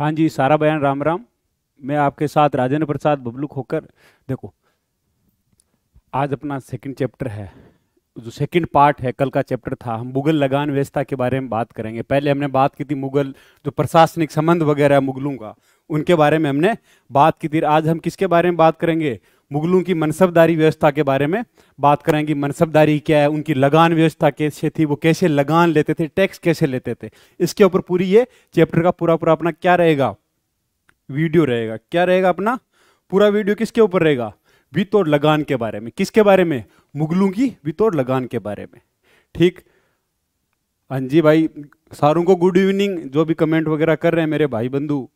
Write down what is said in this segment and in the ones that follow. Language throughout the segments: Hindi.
हाँ जी सारा बयान राम राम मैं आपके साथ राजेंद्र प्रसाद बबलू खोकर देखो आज अपना सेकंड चैप्टर है जो सेकंड पार्ट है कल का चैप्टर था हम मुगल लगान व्यवस्था के बारे में बात करेंगे पहले हमने बात की थी मुगल जो प्रशासनिक संबंध वगैरह मुगलों का उनके बारे में हमने बात की थी आज हम किसके बारे में बात करेंगे मुगलों की मनसबदारी व्यवस्था के बारे में बात करेंगे मनसबदारी क्या है उनकी लगान व्यवस्था कैसे थी वो कैसे लगान लेते थे टैक्स कैसे लेते थे इसके ऊपर पूरी ये चैप्टर का पूरा पूरा अपना क्या रहेगा वीडियो रहेगा क्या रहेगा अपना पूरा वीडियो किसके ऊपर रहेगा वितोड लगान के बारे में किसके बारे में मुगलों की वितोड लगान के बारे में ठीक हाँ जी भाई सारों को गुड इवनिंग जो भी कमेंट वगैरह कर रहे हैं मेरे भाई बंधु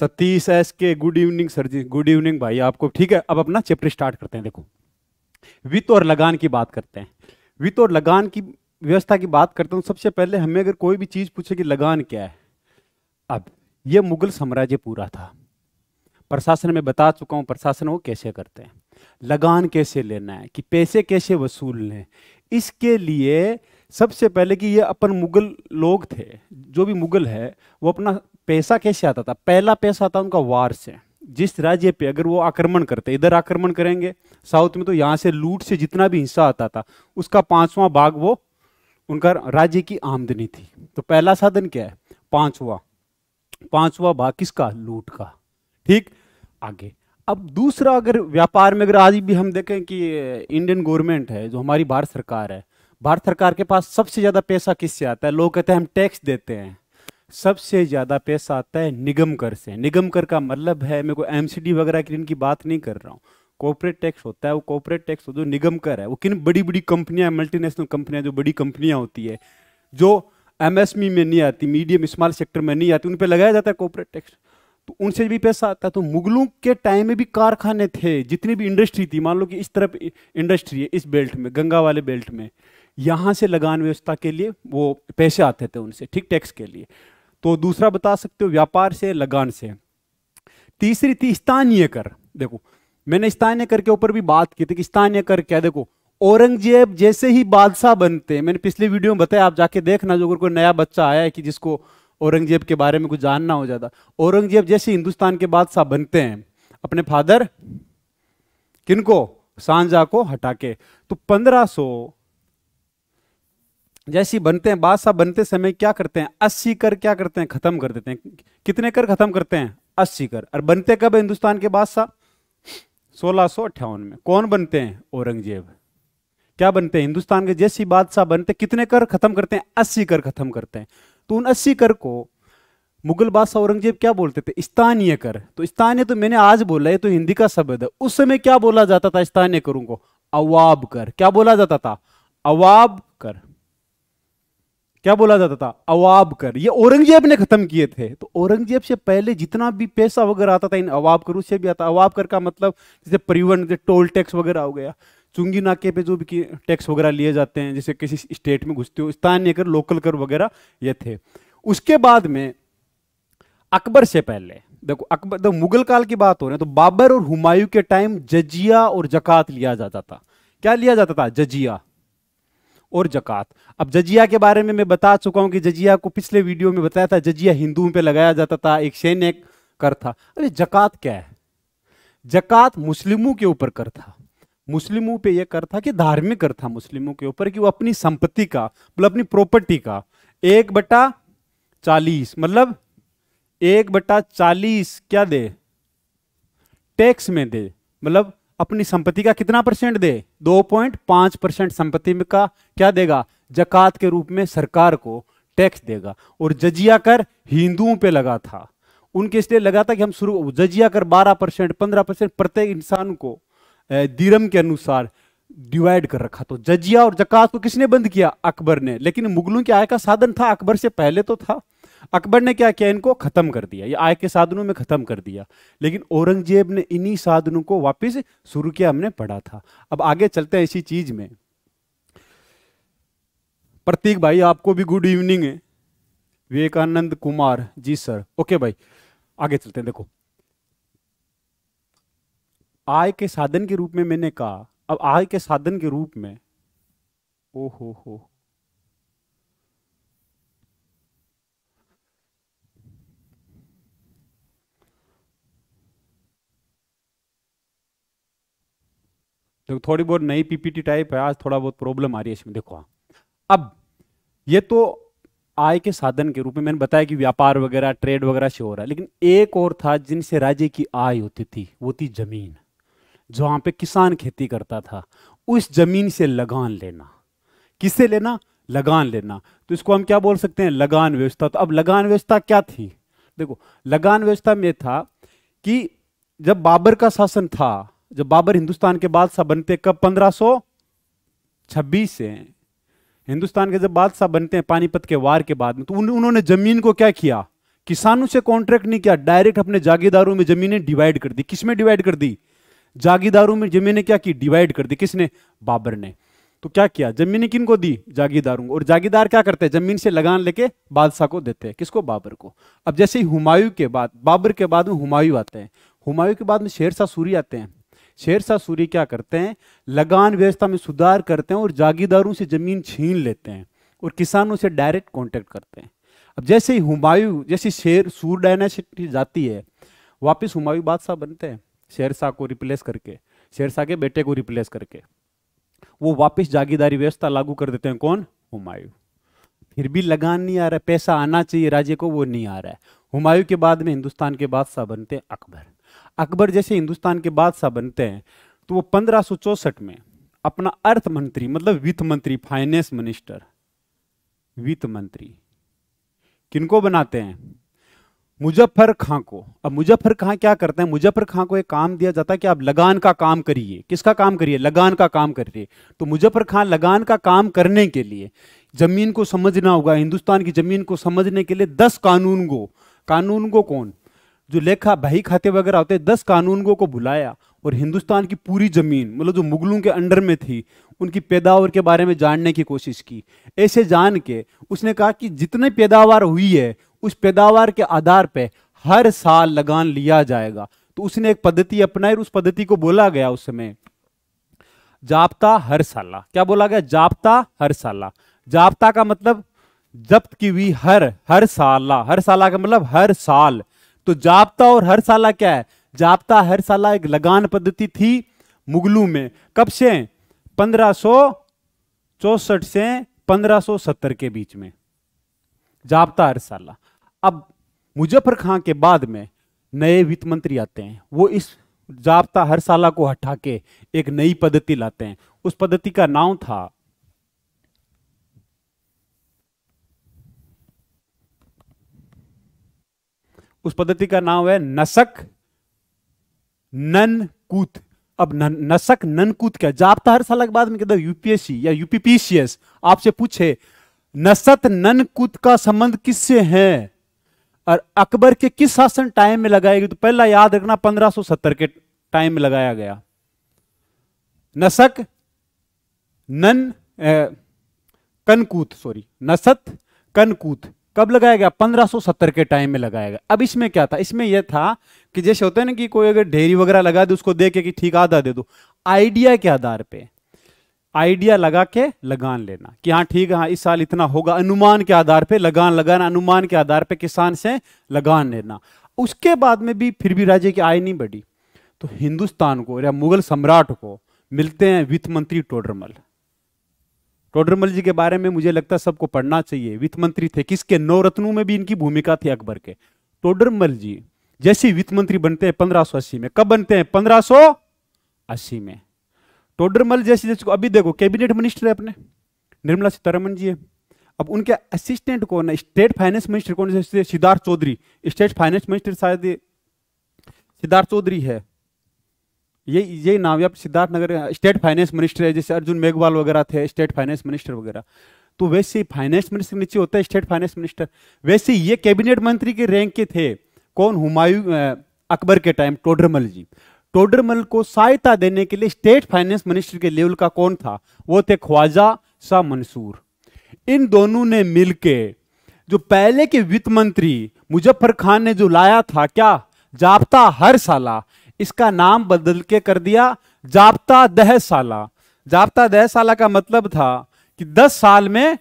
Satish S K good evening sir ji good evening भाई आपको ठीक है अब अपना चैप्टर स्टार्ट करते हैं देखो वित्त और लगान की बात करते हैं वित्त और लगान की व्यवस्था की बात करते हैं सबसे पहले हमें अगर कोई भी चीज़ पूछे कि लगान क्या है अब यह मुगल साम्राज्य पूरा था प्रशासन में बता चुका हूँ प्रशासन वो कैसे करते हैं लगान कैसे लेना है कि पैसे कैसे वसूलने इसके लिए सबसे पहले कि ये अपन मुगल लोग थे जो भी मुगल है वो अपना पैसा कैसे आता था पहला पैसा आता उनका वार से जिस राज्य पे अगर वो आक्रमण करते इधर आक्रमण करेंगे साउथ में तो यहाँ से लूट से जितना भी हिस्सा आता था उसका पांचवा भाग वो उनका राज्य की आमदनी थी तो पहला साधन क्या है पांचवा पांचवा भाग किसका लूट का ठीक आगे अब दूसरा अगर व्यापार में अगर आज भी हम देखें कि इंडियन गवर्नमेंट है जो हमारी भारत सरकार है भारत सरकार के पास सबसे ज्यादा पैसा किससे आता है लोग कहते हैं हम टैक्स देते हैं सबसे ज़्यादा पैसा आता है निगम कर से निगम कर का मतलब है मेरे को एमसीडी वगैरह की इनकी बात नहीं कर रहा हूँ कॉर्पोरेट टैक्स होता है वो कॉर्पोरेट तो टैक्स जो निगम कर है वो किन बड़ी बड़ी कंपनियां मल्टीनेशनल कंपनियां जो बड़ी कंपनियां होती है जो एमएसएमई e में नहीं आती मीडियम स्मॉल सेक्टर में नहीं आती उन पर लगाया जाता है कॉर्पोरेट टैक्स तो उनसे भी पैसा आता है तो मुगलों के टाइम में भी कारखाने थे जितनी भी इंडस्ट्री थी मान लो कि इस तरफ इंडस्ट्री है इस बेल्ट में गंगा वाले बेल्ट में यहाँ से लगान व्यवस्था के लिए वो पैसे आते थे उनसे ठीक टैक्स के लिए तो दूसरा बता सकते हो व्यापार से लगान से तीसरी थी स्थानीय कर देखो मैंने स्थानीय कर के ऊपर भी बात की थी कि स्थानीय कर क्या देखो औरंगजेब जैसे ही बादशाह बनते हैं मैंने पिछले वीडियो में बताया आप जाके देखना जो अगर कोई नया बच्चा आया है कि जिसको औरंगजेब के बारे में कुछ जानना हो जाता औरंगजेब जैसे हिंदुस्तान के बादशाह बनते हैं अपने फादर किनको सांझा को हटा के तो पंद्रह सो जैसी बनते हैं बादशाह बनते समय क्या करते हैं अस्सी कर क्या करते हैं खत्म कर देते हैं कितने कर खत्म करते हैं अस्सी कर और बनते कब हिंदुस्तान के बादशाह सोलह सो अट्ठावन में कौन बनते हैं औरंगजेब क्या बनते हैं हिंदुस्तान के जैसी बादशाह बनते कितने कर खत्म करते हैं अस्सी कर खत्म करते हैं तो उन अस्सी कर को मुगल बादशाह औरंगजेब क्या बोलते थे स्थानीय कर तो स्थानीय तो मैंने आज बोला है तो हिंदी का शब्द है उस समय क्या बोला जाता था स्थानीय करों को अवाब कर क्या बोला जाता था अवाब कर क्या बोला जाता था अवाब कर ये औरंगजेब ने खत्म किए थे तो औरंगजेब से पहले जितना भी पैसा वगैरह आता था इन अवाब कर उससे भी आता अवाब कर का मतलब जैसे परिवहन जैसे टोल टैक्स वगैरह हो गया चुंगी नाके पे जो भी टैक्स वगैरह लिए जाते हैं जैसे किसी स्टेट में घुसते हो स्थानीय कर लोकल कर वगैरह ये थे उसके बाद में अकबर से पहले देखो अकबर देखो तो मुगल काल की बात हो रही है तो बाबर और हुमायूं के टाइम जजिया और जकात लिया जाता था क्या लिया जाता था जजिया और जक़ात अब जजिया के बारे में मैं बता चुका हूं कि जजिया को पिछले वीडियो में बताया था जजिया हिंदुओं पे लगाया जाता था एक सैन्य कर था अरे जक़ात क्या है जक़ात मुस्लिमों के ऊपर कर था मुस्लिमों पे यह कर था कि धार्मिक कर था मुस्लिमों के ऊपर कि वो अपनी संपत्ति का मतलब अपनी प्रॉपर्टी का एक बटा चालीस मतलब एक बटा चालीस क्या दे टैक्स में दे मतलब अपनी संपत्ति का कितना परसेंट दे दो पॉइंट पांच परसेंट संपत्ति का क्या देगा जकात के रूप में सरकार को टैक्स देगा और जजिया कर हिंदुओं पे लगा था उनके इसलिए लगा था कि हम शुरू जजिया कर बारह परसेंट पंद्रह परसेंट प्रत्येक इंसान को दीरम के अनुसार डिवाइड कर रखा तो जजिया और जकात को किसने बंद किया अकबर ने लेकिन मुगलों की आय का साधन था अकबर से पहले तो था अकबर ने क्या किया इनको खत्म कर दिया या आय के साधनों में खत्म कर दिया लेकिन औरंगजेब ने इन्हीं साधनों को वापस शुरू किया हमने पढ़ा था अब आगे चलते हैं इसी चीज में प्रतीक भाई आपको भी गुड इवनिंग है विवेकानंद कुमार जी सर ओके भाई आगे चलते हैं देखो आय के साधन के रूप में मैंने कहा अब आय के साधन के रूप में ओ हो हो देखो तो थोड़ी बहुत नई पीपीटी टाइप है आज थोड़ा बहुत प्रॉब्लम आ रही है इसमें देखो अब ये तो आय के साधन के रूप में मैंने बताया कि व्यापार वगैरह ट्रेड वगैरह से हो रहा है लेकिन एक और था जिनसे राज्य की आय होती थी वो थी जमीन जहां पे किसान खेती करता था उस जमीन से लगान लेना किससे लेना लगान लेना तो इसको हम क्या बोल सकते हैं लगान व्यवस्था तो अब लगान व्यवस्था क्या थी देखो लगान व्यवस्था में था कि जब बाबर का शासन था जब बाबर हिंदुस्तान के बादशाह बनते कब पंद्रह से हिंदुस्तान के जब बादशाह बनते हैं पानीपत के वार के बाद में तो उन, उन्होंने जमीन को क्या किया किसानों से कॉन्ट्रैक्ट नहीं किया डायरेक्ट अपने जागीदारों में जमीनें डिवाइड कर दी किसमें डिवाइड कर दी जागीदारों में जमीनें क्या की डिवाइड कर दी किसने बाबर ने तो क्या किया जमीनें किन को दी जागीदारों को और जागीदार क्या करते हैं जमीन से लगान लेके बादशाह को देते हैं किसको बाबर को अब जैसे ही हुमायूं के बाद बाबर के बाद में हुमायूं आते हैं हुमायूं के बाद में शेरशाह सूरी आते हैं शेरशाह सूरी क्या करते हैं लगान व्यवस्था में सुधार करते हैं और जागीदारों से ज़मीन छीन लेते हैं और किसानों से डायरेक्ट कॉन्टेक्ट करते हैं अब जैसे ही हुमायूं जैसे शेर सूर डायनेसिटी जाती है वापस हुमायूं बादशाह बनते हैं शेरशाह को रिप्लेस करके शेरशाह के बेटे को रिप्लेस करके वो वापस जागीदारी व्यवस्था लागू कर देते हैं कौन हुमायूं फिर भी लगान नहीं आ रहा पैसा आना चाहिए राज्य को वो नहीं आ रहा है हुमायूं के बाद में हिंदुस्तान के बादशाह बनते हैं अकबर अकबर जैसे हिंदुस्तान के बादशाह बनते हैं तो वो पंद्रह में अपना अर्थ मंत्री मतलब वित्त मंत्री फाइनेंस मिनिस्टर वित्त मंत्री किनको बनाते हैं मुजफ्फर खां को अब मुजफ्फर खां क्या करते हैं मुजफ्फर खां को एक काम दिया जाता है कि आप लगान का काम करिए किसका काम करिए लगान का काम करिए तो मुजफ्फर खां लगान का काम करने के लिए जमीन को समझना होगा हिंदुस्तान की जमीन को समझने के लिए दस कानून को कानून को कौन जो लेखा भाई खाते वगैरह होते दस कानूनगो को बुलाया और हिंदुस्तान की पूरी ज़मीन मतलब जो मुगलों के अंडर में थी उनकी पैदावार के बारे में जानने की कोशिश की ऐसे जान के उसने कहा कि जितने पैदावार हुई है उस पैदावार के आधार पर हर साल लगान लिया जाएगा तो उसने एक पद्धति अपनाई और उस पद्धति को बोला गया उस समय जाप्ता हर साला क्या बोला गया जाप्ता हर साला जाप्ता का मतलब जब्त की हुई हर हर साला हर साला का मतलब हर साल तो जाप्ता और हर साला क्या है जाप्ता हर साला एक लगान पद्धति थी मुगलों में कब से पंद्रह चौसठ से 1570 के बीच में जाप्ता हर साला अब मुजफ्फर खां के बाद में नए वित्त मंत्री आते हैं वो इस जाप्ता हर साला को हटा के एक नई पद्धति लाते हैं उस पद्धति का नाम था उस पद्धति का नाम है नसक ननकूत अब न, नसक ननकूत क्या जाप्ता हर साल के बाद में कहता यूपीएससी या यूपीपीसीएस आपसे पूछे नसत ननकूत का संबंध किससे है और अकबर के किस शासन टाइम में लगाए गए तो पहला याद रखना 1570 के टाइम में लगाया गया नसक नन ए, कनकूत सॉरी नसत कनकूत कब लगाया गया 1570 के टाइम में लगाया गया अब इसमें क्या था इसमें यह था कि जैसे होता है ना कि कोई अगर ढेरी वगैरह लगा दे उसको दे के कि ठीक आधा दे दो आइडिया के आधार पे आइडिया लगा के लगान लेना कि हाँ ठीक है हाँ इस साल इतना होगा अनुमान के आधार पे लगान लगाना अनुमान के आधार पे किसान से लगान लेना उसके बाद में भी फिर भी राज्य की आय नहीं बढ़ी तो हिंदुस्तान को या मुगल सम्राट को मिलते हैं वित्त मंत्री टोडरमल टोडरमल जी के बारे में मुझे लगता है सबको पढ़ना चाहिए वित्त मंत्री थे किसके नौ रत्नों में भी इनकी भूमिका थी अकबर के टोडरमल जी जैसे वित्त मंत्री बनते हैं पंद्रह अस्सी में कब बनते हैं पंद्रह सो अस्सी में टोडरमल जैसे जैसे अभी देखो कैबिनेट मिनिस्टर है अपने निर्मला सीतारमन जी है अब उनके असिस्टेंट कौन है स्टेट फाइनेंस मिनिस्टर कौन है Siddharth Chaudhary state finance minister शायद सिद्धार्थ चौधरी है ये ये नाम या Siddharth Nagar state finance minister है जैसे अर्जुन मेघवाल वगैरह थे स्टेट फाइनेंस मिनिस्टर वगैरह तो वैसे ही फाइनेंस मिनिस्टर नीचे होता है स्टेट फाइनेंस मिनिस्टर वैसे ये कैबिनेट मंत्री के रैंक के थे कौन हुमायूं अकबर के टाइम टोडरमल जी टोडरमल को सहायता देने के लिए स्टेट फाइनेंस मिनिस्टर के लेवल का कौन था वो थे ख्वाजा शाह मंसूर इन दोनों ने मिलके जो पहले के वित्त मंत्री मुजफ्फर खान ने जो लाया था क्या जाप्ता हर साला इसका नाम बदल के कर दिया जाप्ता दह साला जाप्ता दह साला का मतलब था कि दस साल में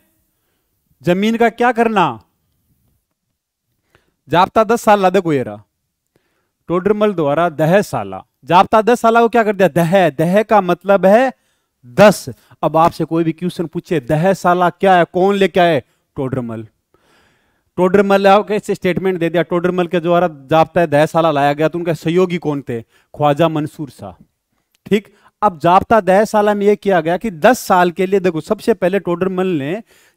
जमीन का क्या करना जाप्ता दस साल देखो ये टोडरमल द्वारा दह साला जाप्ता दस साला को क्या कर दिया दह दह का मतलब है दस अब आपसे कोई भी क्वेश्चन पूछे दह साला क्या है कौन लेके आए टोडरमल टोडरमल कैसे स्टेटमेंट दे दिया टोडरमल के द्वारा जापता दह साला लाया गया तो उनका सहयोगी कौन थे ख्वाजा मंसूर शाह ठीक अब जापता दह साला में यह किया गया कि 10 साल के लिए देखो सबसे पहले टोडरमल ने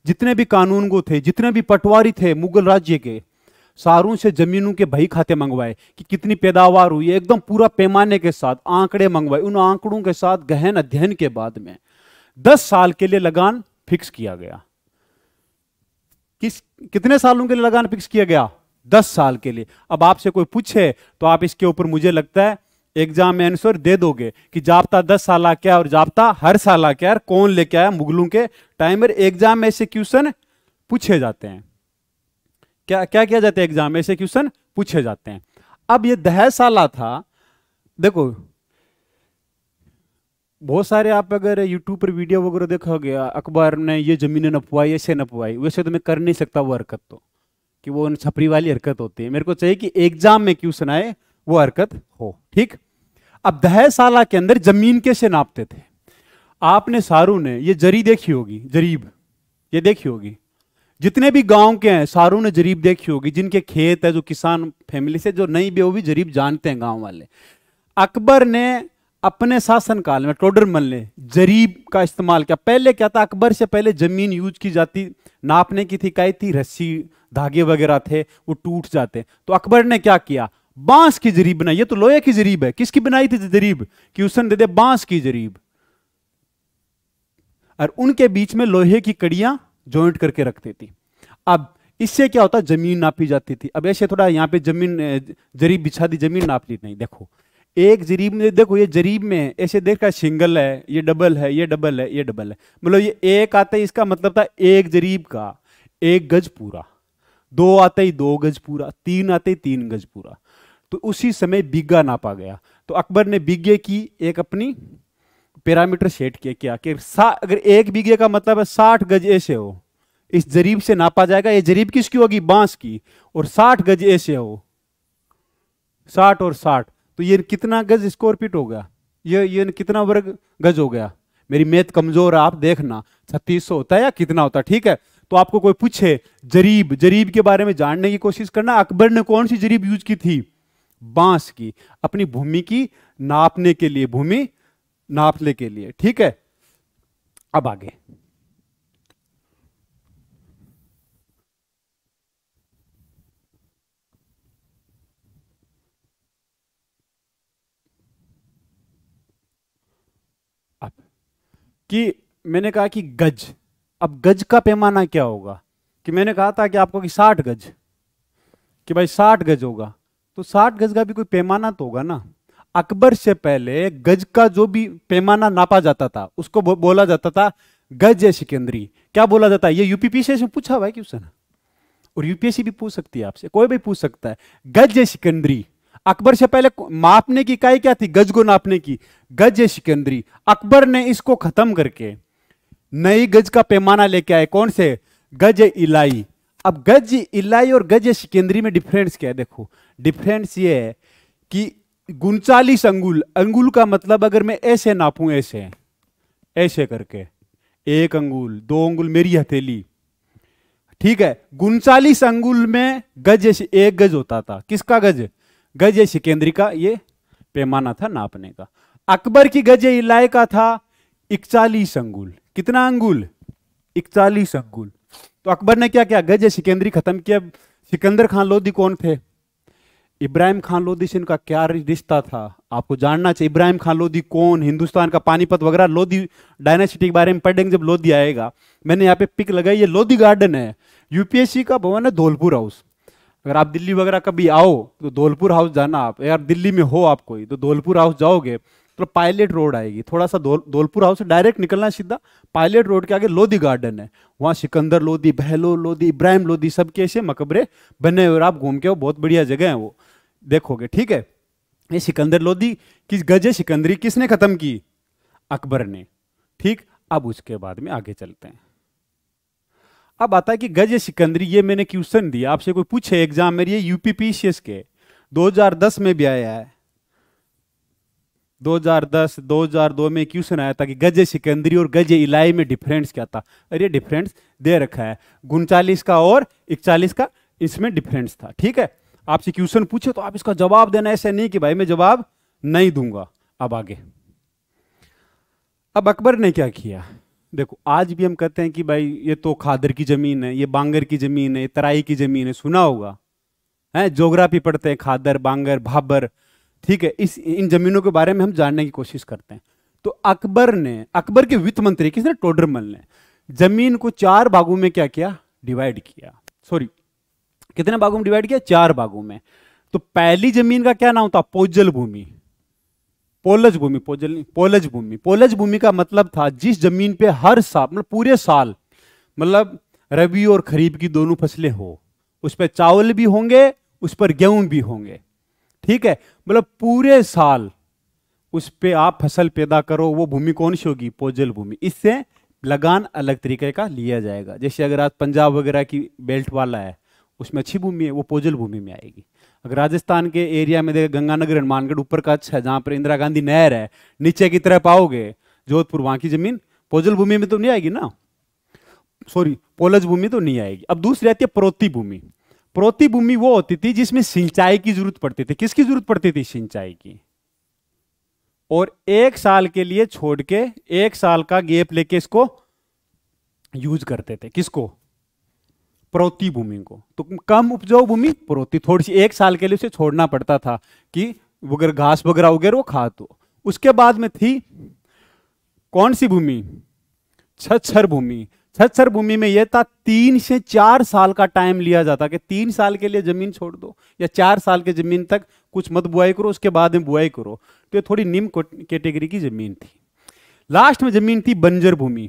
जितने भी कानून को थे जितने भी पटवारी थे मुगल राज्य के सारों से जमीनों के भई खाते मंगवाए कि कितनी पैदावार हुई है एकदम पूरा पैमाने के साथ आंकड़े मंगवाए उन आंकड़ों के साथ गहन अध्ययन के बाद में दस साल के लिए लगान फिक्स किया गया किस कितने सालों के लिए लगान फिक्स किया गया दस साल के लिए अब आपसे कोई पूछे तो आप इसके ऊपर मुझे लगता है एग्जाम में आंसर दे दोगे कि जाबता दस साल आ क्या और जाबता हर साल आ क्या कौन लेके आया मुगलों के टाइम एग्जाम में ऐसे क्वेश्चन पूछे जाते हैं क्या क्या किया जाता है एग्जाम में ऐसे क्वेश्चन पूछे जाते हैं अब ये दह साल था देखो बहुत सारे आप अगर यूट्यूब पर वीडियो वगैरह देखोगे अखबार ने ये जमीनें नपवाई ऐसे नपवाई वैसे तो मैं कर नहीं सकता वो हरकत तो कि वो छपरी वाली हरकत होती है मेरे को चाहिए कि एग्जाम में क्यों आए वो हरकत हो ठीक अब दह साल के अंदर जमीन कैसे नापते थे आपने सारू ने ये जरी देखी होगी जरीब ये देखी होगी जितने भी गांव के हैं सारू ने जरीब देखी होगी जिनके खेत है जो किसान फैमिली से जो नहीं भी भी जरीब जानते हैं गांव वाले अकबर ने अपने शासनकाल में टोडरमल ने जरीब का इस्तेमाल किया पहले क्या था अकबर से पहले जमीन यूज की जाती नापने की थी कई थी रस्सी धागे वगैरह थे वो टूट जाते तो अकबर ने क्या किया बांस की जरीब बनाई ये तो लोहे की जरीब है किसकी बनाई थी जरीब कि उसने दे दे बांस की जरीब और उनके बीच में लोहे की कड़ियां ज्वाइंट करके रखती थी अब इससे क्या होता जमीन नापी जाती थी अब ऐसे थोड़ा यहां पे जमीन जरीब बिछा दी जमीन नाप ली नहीं देखो एक जरीब में देखो ये जरीब में है ऐसे देख देखा सिंगल है ये डबल है ये डबल है ये डबल है मतलब ये एक आता है इसका मतलब था एक जरीब का एक गज पूरा दो आते ही दो गज पूरा तीन आते ही तीन गज पूरा तो उसी समय बिग्गा नापा गया तो अकबर ने बिग्गे की एक अपनी पैरामीटर सेट किया क्या कि अगर एक बिगे का मतलब है साठ गज ऐसे हो इस जरीब से नापा जाएगा ये जरीब किसकी होगी बांस की और साठ गज ऐसे हो साठ और साठ तो ये कितना गज स्क्वायर फीट हो गया ये ये कितना वर्ग गज हो गया मेरी मैथ कमजोर है आप देखना छत्तीस होता है या कितना होता है ठीक है तो आपको कोई पूछे जरीब जरीब के बारे में जानने की कोशिश करना अकबर ने कौन सी जरीब यूज की थी बांस की अपनी भूमि की नापने के लिए भूमि नापने के लिए ठीक है अब आगे कि मैंने कहा कि गज अब गज का पैमाना क्या होगा कि मैंने कहा था कि आपको कि साठ गज कि भाई साठ गज होगा तो साठ गज का भी कोई पैमाना तो होगा ना अकबर से पहले गज का जो भी पैमाना नापा जाता था उसको बो, बोला जाता था गज या सिकेंद्री क्या बोला जाता है ये यूपीपीसी से पूछा भाई क्यों सर और यूपीएससी भी पूछ सकती है आपसे कोई भी पूछ सकता है गज या सिकेंद्री अकबर से पहले मापने की इकाई क्या थी गज को नापने की गज है सिकंदरी अकबर ने इसको खत्म करके नई गज का पैमाना लेके आए कौन से गज इलाई अब गज इलाई और गज सिकंदरी में डिफरेंस क्या है देखो डिफरेंस ये है कि गुनचालीस अंगुल अंगुल का मतलब अगर मैं ऐसे नापू ऐसे ऐसे करके एक अंगुल दो अंगुल मेरी हथेली ठीक है गुनचालीस अंगुल में गज एक गज होता था किसका गज गज सिकेंद्री का ये पैमाना था नापने का अकबर की गज इलाय का था इकचालीस अंगुल कितना अंगुल इकतालीस अंगुल तो अकबर ने क्या किया गज सिकेंद्री खत्म किया सिकंदर खान लोधी कौन थे इब्राहिम खान लोधी से इनका क्या रिश्ता था आपको जानना चाहिए इब्राहिम खान लोधी कौन हिंदुस्तान का पानीपत वगैरह लोधी डायनेसिटी के बारे में पढ़ेंगे जब लोधी आएगा मैंने यहाँ पे पिक लगाई ये लोधी गार्डन है यूपीएससी का भवन है धौलपुर हाउस अगर आप दिल्ली वगैरह कभी आओ तो धौलपुर हाउस जाना आप अगर दिल्ली में हो आप कोई तो धौलपुर हाउस जाओगे तो पायलट रोड आएगी थोड़ा सा धौलपुर हाउस से डायरेक्ट निकलना है सीधा पायलट रोड के आगे लोधी गार्डन है वहाँ सिकंदर लोधी बहलो लोधी इब्राहिम लोधी सब के ऐसे मकबरे बने हुए आप घूम के हो बहुत बढ़िया जगह है वो देखोगे ठीक है ये सिकंदर लोधी किस गजे सिकंदरी किसने ख़त्म की अकबर ने ठीक अब उसके बाद में आगे चलते हैं अब आता है कि गज सिकंदरी ये मैंने क्वेश्चन दिया आपसे कोई पूछे एग्जाम मेरी ये यूपी पीसीएस के 2010 में भी आया है 2010 2002 में क्वेश्चन आया था कि गज सिकंदरी और गज इलाई में डिफरेंस क्या था अरे डिफरेंस दे रखा है उनचालीस का और इकचालीस का इसमें डिफरेंस था ठीक है आपसे क्वेश्चन पूछे तो आप इसका जवाब देना ऐसा नहीं कि भाई मैं जवाब नहीं दूंगा अब आगे अब अकबर ने क्या किया देखो आज भी हम कहते हैं कि भाई ये तो खादर की ज़मीन है ये बांगर की ज़मीन है ये तराई की ज़मीन है सुना होगा है जोग्राफी पढ़ते हैं खादर बांगर भाबर ठीक है इस इन ज़मीनों के बारे में हम जानने की कोशिश करते हैं तो अकबर ने अकबर के वित्त मंत्री किसने टोडरमल ने जमीन को चार भागों में क्या किया डिवाइड किया सॉरी कितने भागों में डिवाइड किया चार भागों में तो पहली जमीन का क्या नाम था पोजल भूमि पोलज भूमि पोलज भूमि पोलज भूमि का मतलब था जिस जमीन पे हर साल मतलब पूरे साल मतलब रबी और खरीफ की दोनों फसलें हो उस पर चावल भी होंगे उस पर गेहूं भी होंगे ठीक है मतलब पूरे साल उस पर आप फसल पैदा करो वो भूमि कौन सी होगी पोजल भूमि इससे लगान अलग तरीके का लिया जाएगा जैसे अगर आज पंजाब वगैरह की बेल्ट वाला है उसमें अच्छी भूमि है वो पोजल भूमि में आएगी अगर राजस्थान के एरिया में देखें गंगानगर हनुमानगढ़ मानगढ़ ऊपर कच्छ है जहाँ पर इंदिरा गांधी नहर है नीचे की तरफ आओगे जोधपुर वहाँ की जमीन पोजल भूमि में तो नहीं आएगी ना सॉरी पोलज भूमि तो नहीं आएगी अब दूसरी आती है प्रोती भूमि प्रोती भूमि वो होती थी जिसमें सिंचाई की जरूरत पड़ती थी किसकी जरूरत पड़ती थी सिंचाई की और एक साल के लिए छोड़ के एक साल का गेप लेके इसको यूज करते थे किसको प्रोती भूमि को तो कम उपजाऊ भूमि प्रोती थोड़ी सी एक साल के लिए उसे छोड़ना पड़ता था कि वगैरह घास वगैरह वगैरह वो खा तो उसके बाद में थी कौन सी भूमि छछर भूमि छछर भूमि में यह था तीन से चार साल का टाइम लिया जाता कि तीन साल के लिए जमीन छोड़ दो या चार साल के जमीन तक कुछ मत बुआई करो उसके बाद में बुआई करो तो ये थोड़ी निम्न कैटेगरी की जमीन थी लास्ट में जमीन थी बंजर भूमि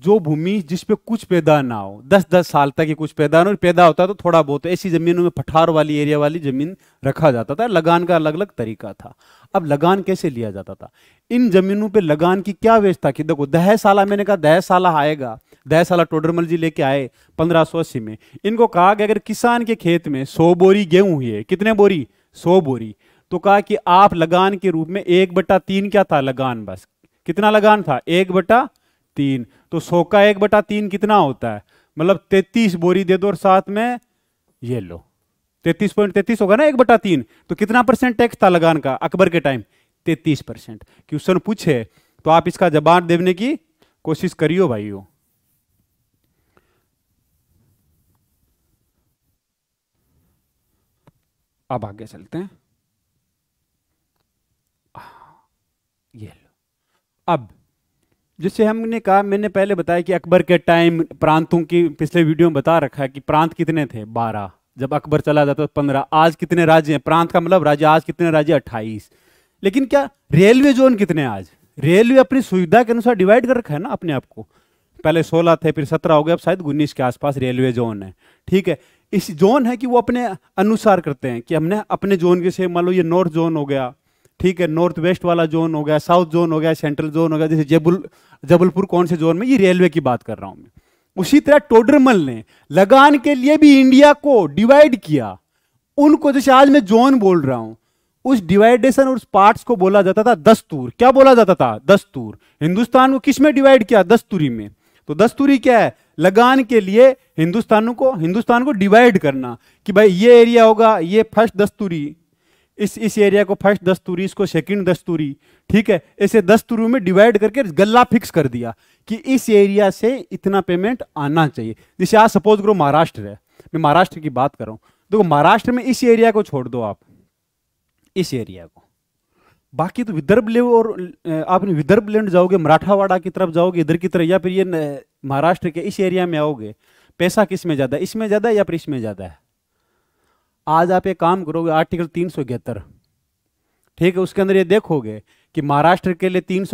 जो भूमि जिसपे कुछ पैदा ना हो दस दस साल तक ही कुछ पैदा ना हो पैदा होता तो थोड़ा बहुत ऐसी जमीनों में पठार वाली एरिया वाली जमीन रखा जाता था लगान का अलग अलग तरीका था अब लगान कैसे लिया जाता था इन जमीनों पे लगान की क्या व्यवस्था की देखो दह साला मैंने कहा दह साला आएगा दह साला टोडरमल जी लेके आए पंद्रह सौ अस्सी में इनको कहा कि अगर किसान के खेत में सौ बोरी गेहूं हुई है कितने बोरी सौ बोरी तो कहा कि आप लगान के रूप में एक बटा तीन क्या था लगान बस कितना लगान था एक बटा तीन तो सौ का एक बटा तीन कितना होता है मतलब तैतीस बोरी दे दो और साथ में ये लो तैतीस पॉइंट तैतीस होगा ना एक बटा तीन तो कितना परसेंट टैक्स था लगान का अकबर के टाइम तैतीस परसेंट क्वेश्चन पूछे तो आप इसका जवाब देने की कोशिश करियो भाई अब आगे चलते हैं ये लो अब जिससे हमने कहा मैंने पहले बताया कि अकबर के टाइम प्रांतों की पिछले वीडियो में बता रखा है कि प्रांत कितने थे बारह जब अकबर चला जाता था तो पंद्रह आज कितने राज्य हैं प्रांत का मतलब राज्य आज कितने राज्य अट्ठाईस लेकिन क्या रेलवे जोन कितने आज रेलवे अपनी सुविधा के अनुसार डिवाइड कर रखा है ना अपने आप को पहले सोलह थे फिर सत्रह हो गए अब शायद उन्नीस के आसपास रेलवे जोन है ठीक है इस जोन है कि वो अपने अनुसार करते हैं कि हमने अपने जोन के से मान लो ये नॉर्थ जोन हो गया ठीक है नॉर्थ वेस्ट वाला जोन हो गया साउथ जोन हो गया सेंट्रल जोन हो गया जैसे जबल जबलपुर कौन से जोन में ये रेलवे की बात कर रहा हूं मैं उसी तरह टोडरमल ने लगान के लिए भी इंडिया को डिवाइड किया उनको जैसे आज मैं जोन बोल रहा हूं उस डिवाइडेशन और उस पार्ट्स को बोला जाता था दस्तूर क्या बोला जाता था दस्तूर हिंदुस्तान को किसमें डिवाइड किया दस्तूरी में तो दस्तूरी क्या है लगान के लिए हिंदुस्तानों को हिंदुस्तान को डिवाइड करना कि भाई ये एरिया होगा ये फर्स्ट दस्तूरी इस इस एरिया को फर्स्ट दस्तूरी इसको सेकंड दस्तूरी ठीक है ऐसे दस्तूरी में डिवाइड करके गल्ला फिक्स कर दिया कि इस एरिया से इतना पेमेंट आना चाहिए जैसे आज सपोज करो महाराष्ट्र है मैं महाराष्ट्र की बात कर रहा हूं देखो महाराष्ट्र में इस एरिया को छोड़ दो आप इस एरिया को बाकी तो विदर्भ लेव और आप विदर्भ लैंड जाओगे मराठावाड़ा की तरफ जाओगे इधर की तरफ या फिर ये महाराष्ट्र के इस एरिया में आओगे पैसा किस में ज़्यादा इसमें ज़्यादा या फिर इसमें ज़्यादा है आज आप एक काम करोगे आर्टिकल तीन ठीक है उसके अंदर ये देखोगे कि महाराष्ट्र के लिए तीन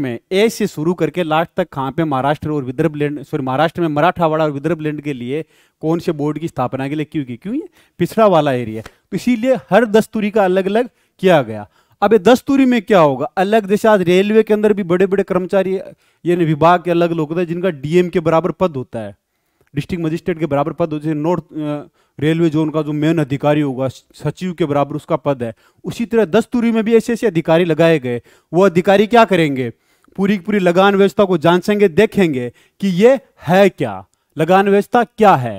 में ए से शुरू करके लास्ट तक कहाँ पे महाराष्ट्र और विदर्भ लैंड सॉरी महाराष्ट्र में मराठावाड़ा और विदर्भ लैंड के लिए कौन से बोर्ड की स्थापना के लिए क्यों की क्यों पिछड़ा वाला एरिया तो इसीलिए हर दस्तूरी का अलग अलग किया गया अब ये दस्तूरी में क्या होगा अलग जैसे आज रेलवे के अंदर भी बड़े बड़े कर्मचारी यानी विभाग के अलग लोग होते हैं जिनका डीएम के बराबर पद होता है डिस्ट्रिक्ट मजिस्ट्रेट के बराबर पद जैसे नॉर्थ रेलवे जोन का जो मेन अधिकारी होगा सचिव के बराबर उसका पद है उसी तरह दस्तूरी में भी ऐसे ऐसे अधिकारी लगाए गए वो अधिकारी क्या करेंगे पूरी पूरी लगान व्यवस्था को जांचेंगे देखेंगे कि ये है क्या लगान व्यवस्था क्या है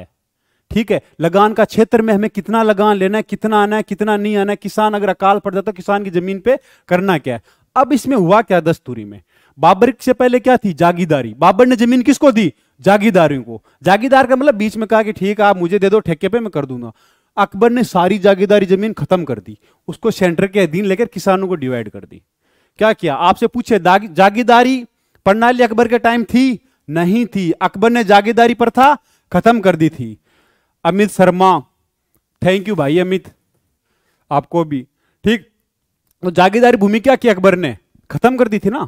ठीक है लगान का क्षेत्र में हमें कितना लगान लेना है कितना आना है कितना नहीं आना है किसान अगर अकाल पड़ जाता किसान की जमीन पे करना क्या है अब इसमें हुआ क्या दस्तूरी में बाबर से पहले क्या थी जागीदारी बाबर ने जमीन किसको दी जागीदारियों को जागीदार का मतलब बीच में कहा कि ठीक है आप मुझे दे दो ठेके पे मैं कर दूंगा अकबर ने सारी जागीदारी जमीन खत्म कर दी उसको सेंटर के अधीन लेकर किसानों को डिवाइड कर दी क्या किया आपसे पूछे जागीदारी प्रणाली अकबर के टाइम थी नहीं थी अकबर ने जागीदारी पर था खत्म कर दी थी अमित शर्मा थैंक यू भाई अमित आपको भी ठीक तो जागीदारी भूमि क्या की अकबर ने खत्म कर दी थी ना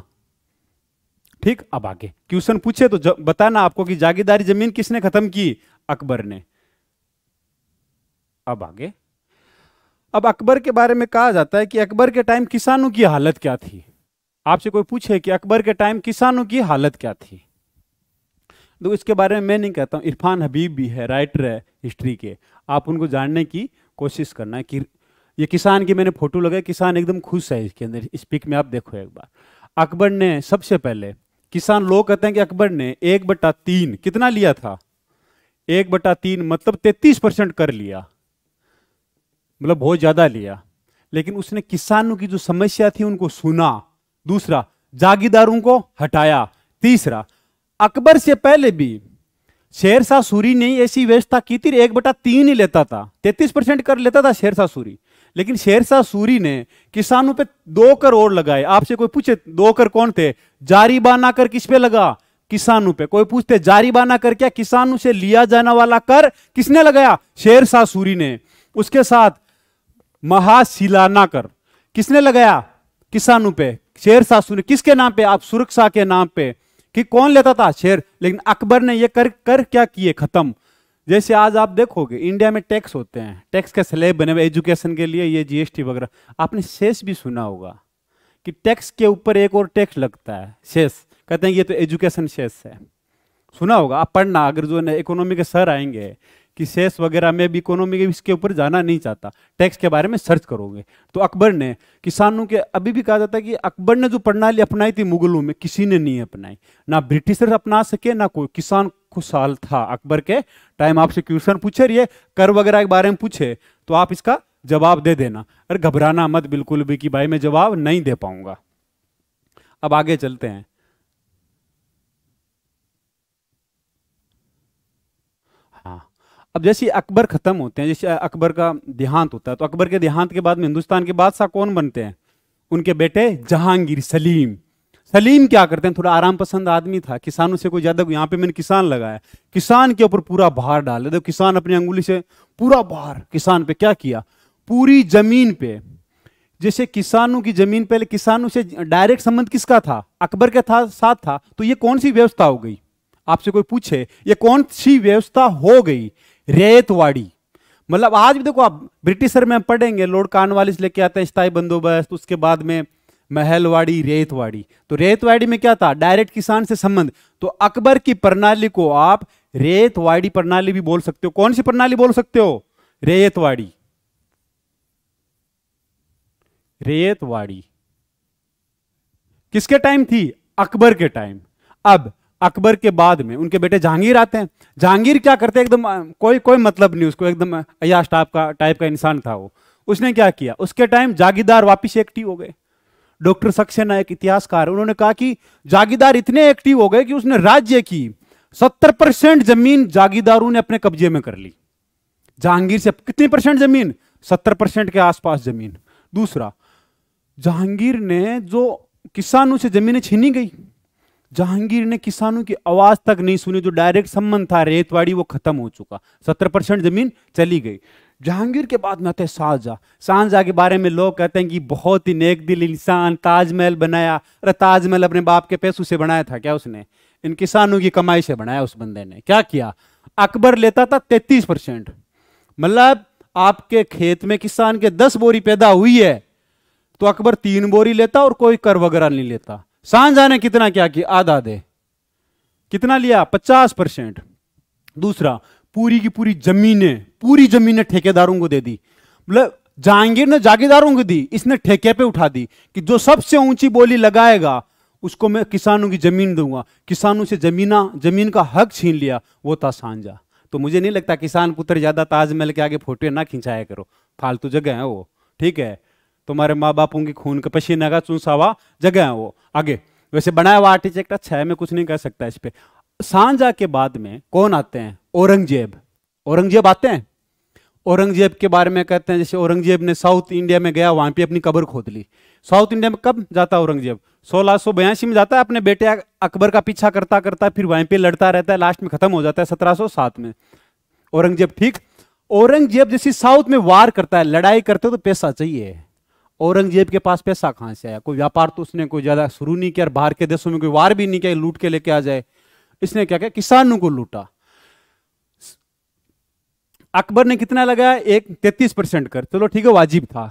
ठीक अब आगे क्वेश्चन पूछे तो बताना आपको कि जागीदारी जमीन किसने खत्म की अकबर ने अब आगे अब अकबर के बारे में कहा जाता है कि अकबर के टाइम किसानों की हालत क्या थी आपसे कोई पूछे कि अकबर के टाइम किसानों की हालत क्या थी तो इसके बारे में मैं नहीं कहता हूं इरफान हबीब भी है राइटर है हिस्ट्री के आप उनको जानने की कोशिश करना है कि ये किसान की मैंने फोटो लगाई किसान एकदम खुश है इसके अंदर इस पिक में आप देखो एक बार अकबर ने सबसे पहले किसान लोग कहते हैं कि अकबर ने एक बटा तीन कितना लिया था एक बटा तीन मतलब तैतीस परसेंट कर लिया मतलब बहुत ज्यादा लिया लेकिन उसने किसानों की जो समस्या थी उनको सुना दूसरा जागीदारों को हटाया तीसरा अकबर से पहले भी शेरशाह सूरी ने ऐसी व्यवस्था की थी एक बटा तीन ही लेता था तैतीस परसेंट कर लेता था शेरशाह सूरी लेकिन शेरशाह सूरी ने किसानों पे दो करोड़ लगाए आपसे कोई पूछे दो कर कौन थे जारी बाना कर किस पे लगा किसानों पे कोई पूछते जारी बाना कर क्या किसानों से लिया जाने वाला कर किसने लगाया शेरशाह सूरी ने उसके साथ महाशिलाना कर किसने लगाया किसानों पे शेर शाह सूरी किसके नाम पे आप सुरक्षा के नाम पे कि कौन लेता था शेर लेकिन अकबर ने यह कर कर क्या किए खत्म जैसे आज आप देखोगे इंडिया में टैक्स होते हैं टैक्स के स्लेब बने हुए एजुकेशन के लिए ये जीएसटी वगैरह आपने शेष भी सुना होगा कि टैक्स के ऊपर एक और टैक्स लगता है शेष कहते हैं ये तो एजुकेशन शेष है सुना होगा आप पढ़ना अगर जो इकोनॉमी के सर आएंगे कि सेस वगैरह में भी इकोनॉमी के इसके ऊपर जाना नहीं चाहता टैक्स के बारे में सर्च करोगे तो अकबर ने किसानों के अभी भी कहा जाता है कि अकबर ने जो प्रणाली अपनाई थी मुगलों में किसी ने नहीं अपनाई ना ब्रिटिशर अपना सके ना कोई किसान खुशहाल था अकबर के टाइम आपसे क्वेश्चन पूछे रही कर वगैरह के बारे में पूछे तो आप इसका जवाब दे देना अरे घबराना मत बिल्कुल भी कि भाई मैं जवाब नहीं दे पाऊंगा अब आगे चलते हैं अब जैसे अकबर खत्म होते हैं जैसे अकबर का देहांत होता है तो अकबर के देहांत के बाद में हिंदुस्तान के बादशाह कौन बनते हैं उनके बेटे जहांगीर सलीम सलीम क्या करते हैं थोड़ा आराम पसंद आदमी था किसानों से कोई ज्यादा यहाँ पे मैंने किसान लगाया किसान के ऊपर पूरा भार डाले तो किसान अपनी अंगुली से पूरा भार किसान पे क्या किया पूरी जमीन पे जैसे किसानों की जमीन पहले किसानों से डायरेक्ट संबंध किसका था अकबर के था साथ था तो ये कौन सी व्यवस्था हो गई आपसे कोई पूछे ये कौन सी व्यवस्था हो गई रेतवाड़ी मतलब आज भी देखो आप ब्रिटिशर में पढ़ेंगे लॉर्ड कानवालिस लेके आते हैं स्थायी बंदोबस्त उसके बाद में महलवाड़ी रेतवाड़ी तो रेतवाड़ी में क्या था डायरेक्ट किसान से संबंध तो अकबर की प्रणाली को आप रेतवाड़ी प्रणाली भी बोल सकते हो कौन सी प्रणाली बोल सकते हो रेतवाड़ी रेतवाड़ी किसके टाइम थी अकबर के टाइम अब अकबर के बाद में उनके बेटे जहांगीर आते हैं जहांगीर क्या करते हैं एकदम कोई कोई मतलब नहीं उसको एकदम अयाश टाइप का टाइप का इंसान था वो उसने क्या किया उसके टाइम जागीदार वापिस एक्टिव हो गए डॉक्टर सक्सेना एक इतिहासकार उन्होंने कहा कि जागीदार इतने एक्टिव हो गए कि उसने राज्य की सत्तर परसेंट जमीन जागीदारों ने अपने कब्जे में कर ली जहांगीर से कितनी परसेंट जमीन सत्तर परसेंट के आसपास जमीन दूसरा जहांगीर ने जो किसानों से जमीनें छीनी गई जहांगीर ने किसानों की आवाज तक नहीं सुनी जो डायरेक्ट संबंध था रेतवाड़ी वो खत्म हो चुका सत्तर परसेंट जमीन चली गई जहांगीर के बाद में आते हैं शाहजहा के बारे में लोग कहते हैं कि बहुत ही नेक दिल इंसान ताजमहल बनाया अरे ताजमहल अपने बाप के पैसों से बनाया था क्या उसने इन किसानों की कमाई से बनाया उस बंदे ने क्या किया अकबर लेता था तैतीस परसेंट मतलब आपके खेत में किसान के दस बोरी पैदा हुई है तो अकबर तीन बोरी लेता और कोई कर वगैरह नहीं लेता सांझा ने कितना क्या किया आधा दे कितना लिया पचास परसेंट दूसरा पूरी की पूरी जमीने पूरी जमीने ठेकेदारों को दे दी मतलब जहांगीर ने जागीदारों को दी इसने ठेके पे उठा दी कि जो सबसे ऊंची बोली लगाएगा उसको मैं किसानों की जमीन दूंगा किसानों से जमीना जमीन का हक छीन लिया वो था सांझा तो मुझे नहीं लगता किसान पुत्र ज्यादा ताजमहल के आगे फोटो ना खिंचाया करो फालतू जगह है वो ठीक है तुम्हारे माँ बापों की खून का पसीना का हुआ जगह है वो आगे वैसे बनाया हुआ आर्टिचेक्ट छह में कुछ नहीं कर सकता इस पे सांझा के बाद में कौन आते हैं औरंगजेब औरंगजेब आते हैं औरंगजेब के बारे में कहते हैं जैसे औरंगजेब ने साउथ इंडिया में गया वहां पे अपनी कब्र खोद ली साउथ इंडिया में कब जाता है औरंगजेब सोलह में जाता है अपने बेटे अकबर का पीछा करता करता फिर वहां पे लड़ता रहता है लास्ट में खत्म हो जाता है 1707 में औरंगजेब ठीक औरंगजेब जैसे साउथ में वार करता है लड़ाई करते हो तो पैसा चाहिए औरंगजेब के पास पैसा कहाँ से आया कोई व्यापार तो उसने कोई ज़्यादा शुरू नहीं किया और बाहर के देशों में कोई वार भी नहीं किया लूट के लेके आ जाए इसने क्या किया किसानों को लूटा अकबर ने कितना लगाया एक तैतीस परसेंट कर चलो ठीक है वाजिब था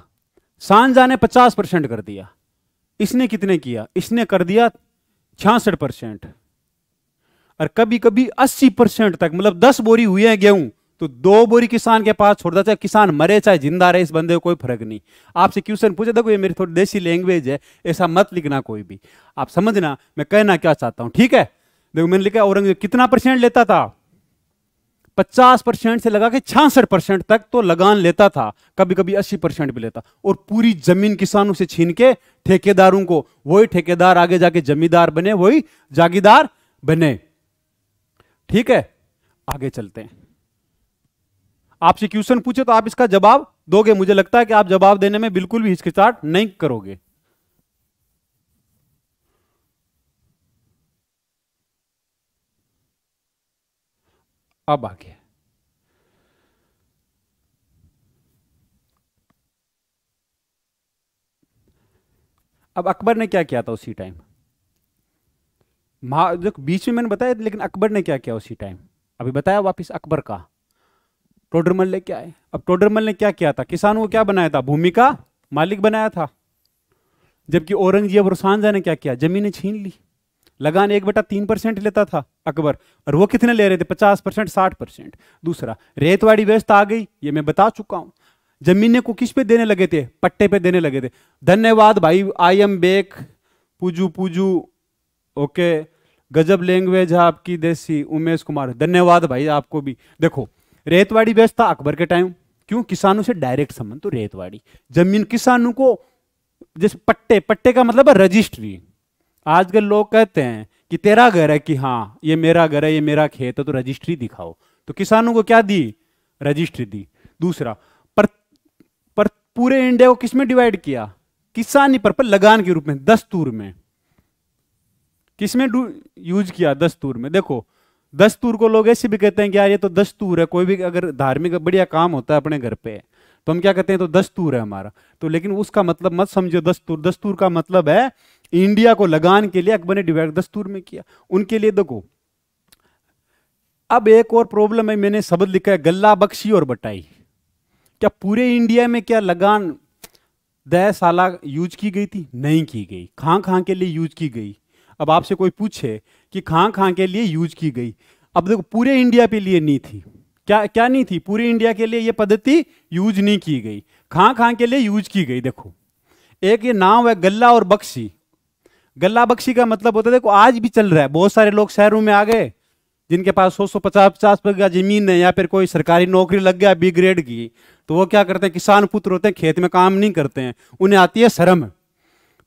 शाहजहां ने पचास परसेंट कर दिया इसने कितने किया इसने कर दिया छियासठ परसेंट और कभी कभी अस्सी परसेंट तक मतलब दस बोरी हुई है गेहूं तो दो बोरी किसान के पास छोड़ देता चाहे किसान मरे चाहे जिंदा रहे इस बंदे को कोई फर्क नहीं आपसे क्वेश्चन पूछे देखो ये मेरी थोड़ी देसी लैंग्वेज है ऐसा मत लिखना कोई भी आप समझना मैं कहना क्या चाहता हूं ठीक है देखो मैंने लिखा औरंगजेब कितना परसेंट लेता था पचास परसेंट से लगा के छियासठ परसेंट तक तो लगान लेता था कभी कभी अस्सी परसेंट भी लेता और पूरी जमीन किसानों से छीन के ठेकेदारों को वही ठेकेदार आगे जाके जमींदार बने वही जागीदार बने ठीक है आगे चलते हैं आपसे क्वेश्चन पूछे तो आप इसका जवाब दोगे मुझे लगता है कि आप जवाब देने में बिल्कुल भी हिचकिचाहट नहीं करोगे अब आगे अब अकबर ने क्या किया था उसी टाइम महा जो बीच में मैंने बताया लेकिन अकबर ने क्या किया उसी टाइम अभी बताया वापस अकबर का टोडरमल लेके आए अब टोडरमल ने क्या किया था किसान को क्या बनाया था भूमि का मालिक बनाया था जबकि औरंगजेब और सांझा ने क्या किया जमीने छीन ली लगान एक बटा तीन परसेंट लेता था अकबर और वो कितने ले रहे थे पचास परसेंट साठ परसेंट दूसरा रेतवाड़ी व्यवस्था आ गई ये मैं बता चुका हूं जमीने को किस पे देने लगे थे पट्टे पे देने लगे थे धन्यवाद भाई आई एम बेक पूजू पूजू ओके गजब लैंग्वेज है आपकी देसी उमेश कुमार धन्यवाद भाई आपको भी देखो रेतवाड़ी बेचता अकबर के टाइम क्यों किसानों से डायरेक्ट संबंध तो रेतवाड़ी जमीन किसानों को जैसे पट्टे पट्टे का मतलब है रजिस्ट्री आजकल लोग कहते हैं कि तेरा घर है कि हाँ ये मेरा घर है ये मेरा खेत है तो रजिस्ट्री दिखाओ तो किसानों को क्या दी रजिस्ट्री दी दूसरा पर, पर पूरे इंडिया को किसमें डिवाइड किया किसानी पर, पर लगान के रूप में दस्तूर में किसमें यूज किया दस्तूर में देखो दस्तूर को लोग ऐसे भी कहते हैं कि यार ये तो दस्तूर है कोई भी अगर धार्मिक बढ़िया काम होता है अपने घर पे तो हम क्या कहते हैं तो दस्तूर है हमारा तो लेकिन उसका मतलब मत समझो दस्तूर दस्तूर का मतलब है इंडिया को लगान के लिए अकबर ने डिवाइड दस्तूर में किया उनके लिए देखो अब एक और प्रॉब्लम है मैंने शब्द लिखा है गल्ला बख्शी और बटाई क्या पूरे इंडिया में क्या लगान दयाशाला साला यूज की गई थी नहीं की गई खां खां के लिए यूज की गई अब आपसे कोई पूछे कि खां खां के लिए यूज की गई अब देखो पूरे इंडिया के लिए नहीं थी क्या क्या नहीं थी पूरे इंडिया के लिए ये पद्धति यूज नहीं की गई खां खां के लिए यूज की गई देखो एक ये नाम है गल्ला और बक्सी गल्ला बक्सी का मतलब होता है देखो आज भी चल रहा है बहुत सारे लोग शहरों में आ गए जिनके पास सौ सौ पचास पचास बीघा जमीन है या फिर कोई सरकारी नौकरी लग गया बी ग्रेड की तो वो क्या करते हैं किसान पुत्र होते हैं खेत में काम नहीं करते हैं उन्हें आती है शर्म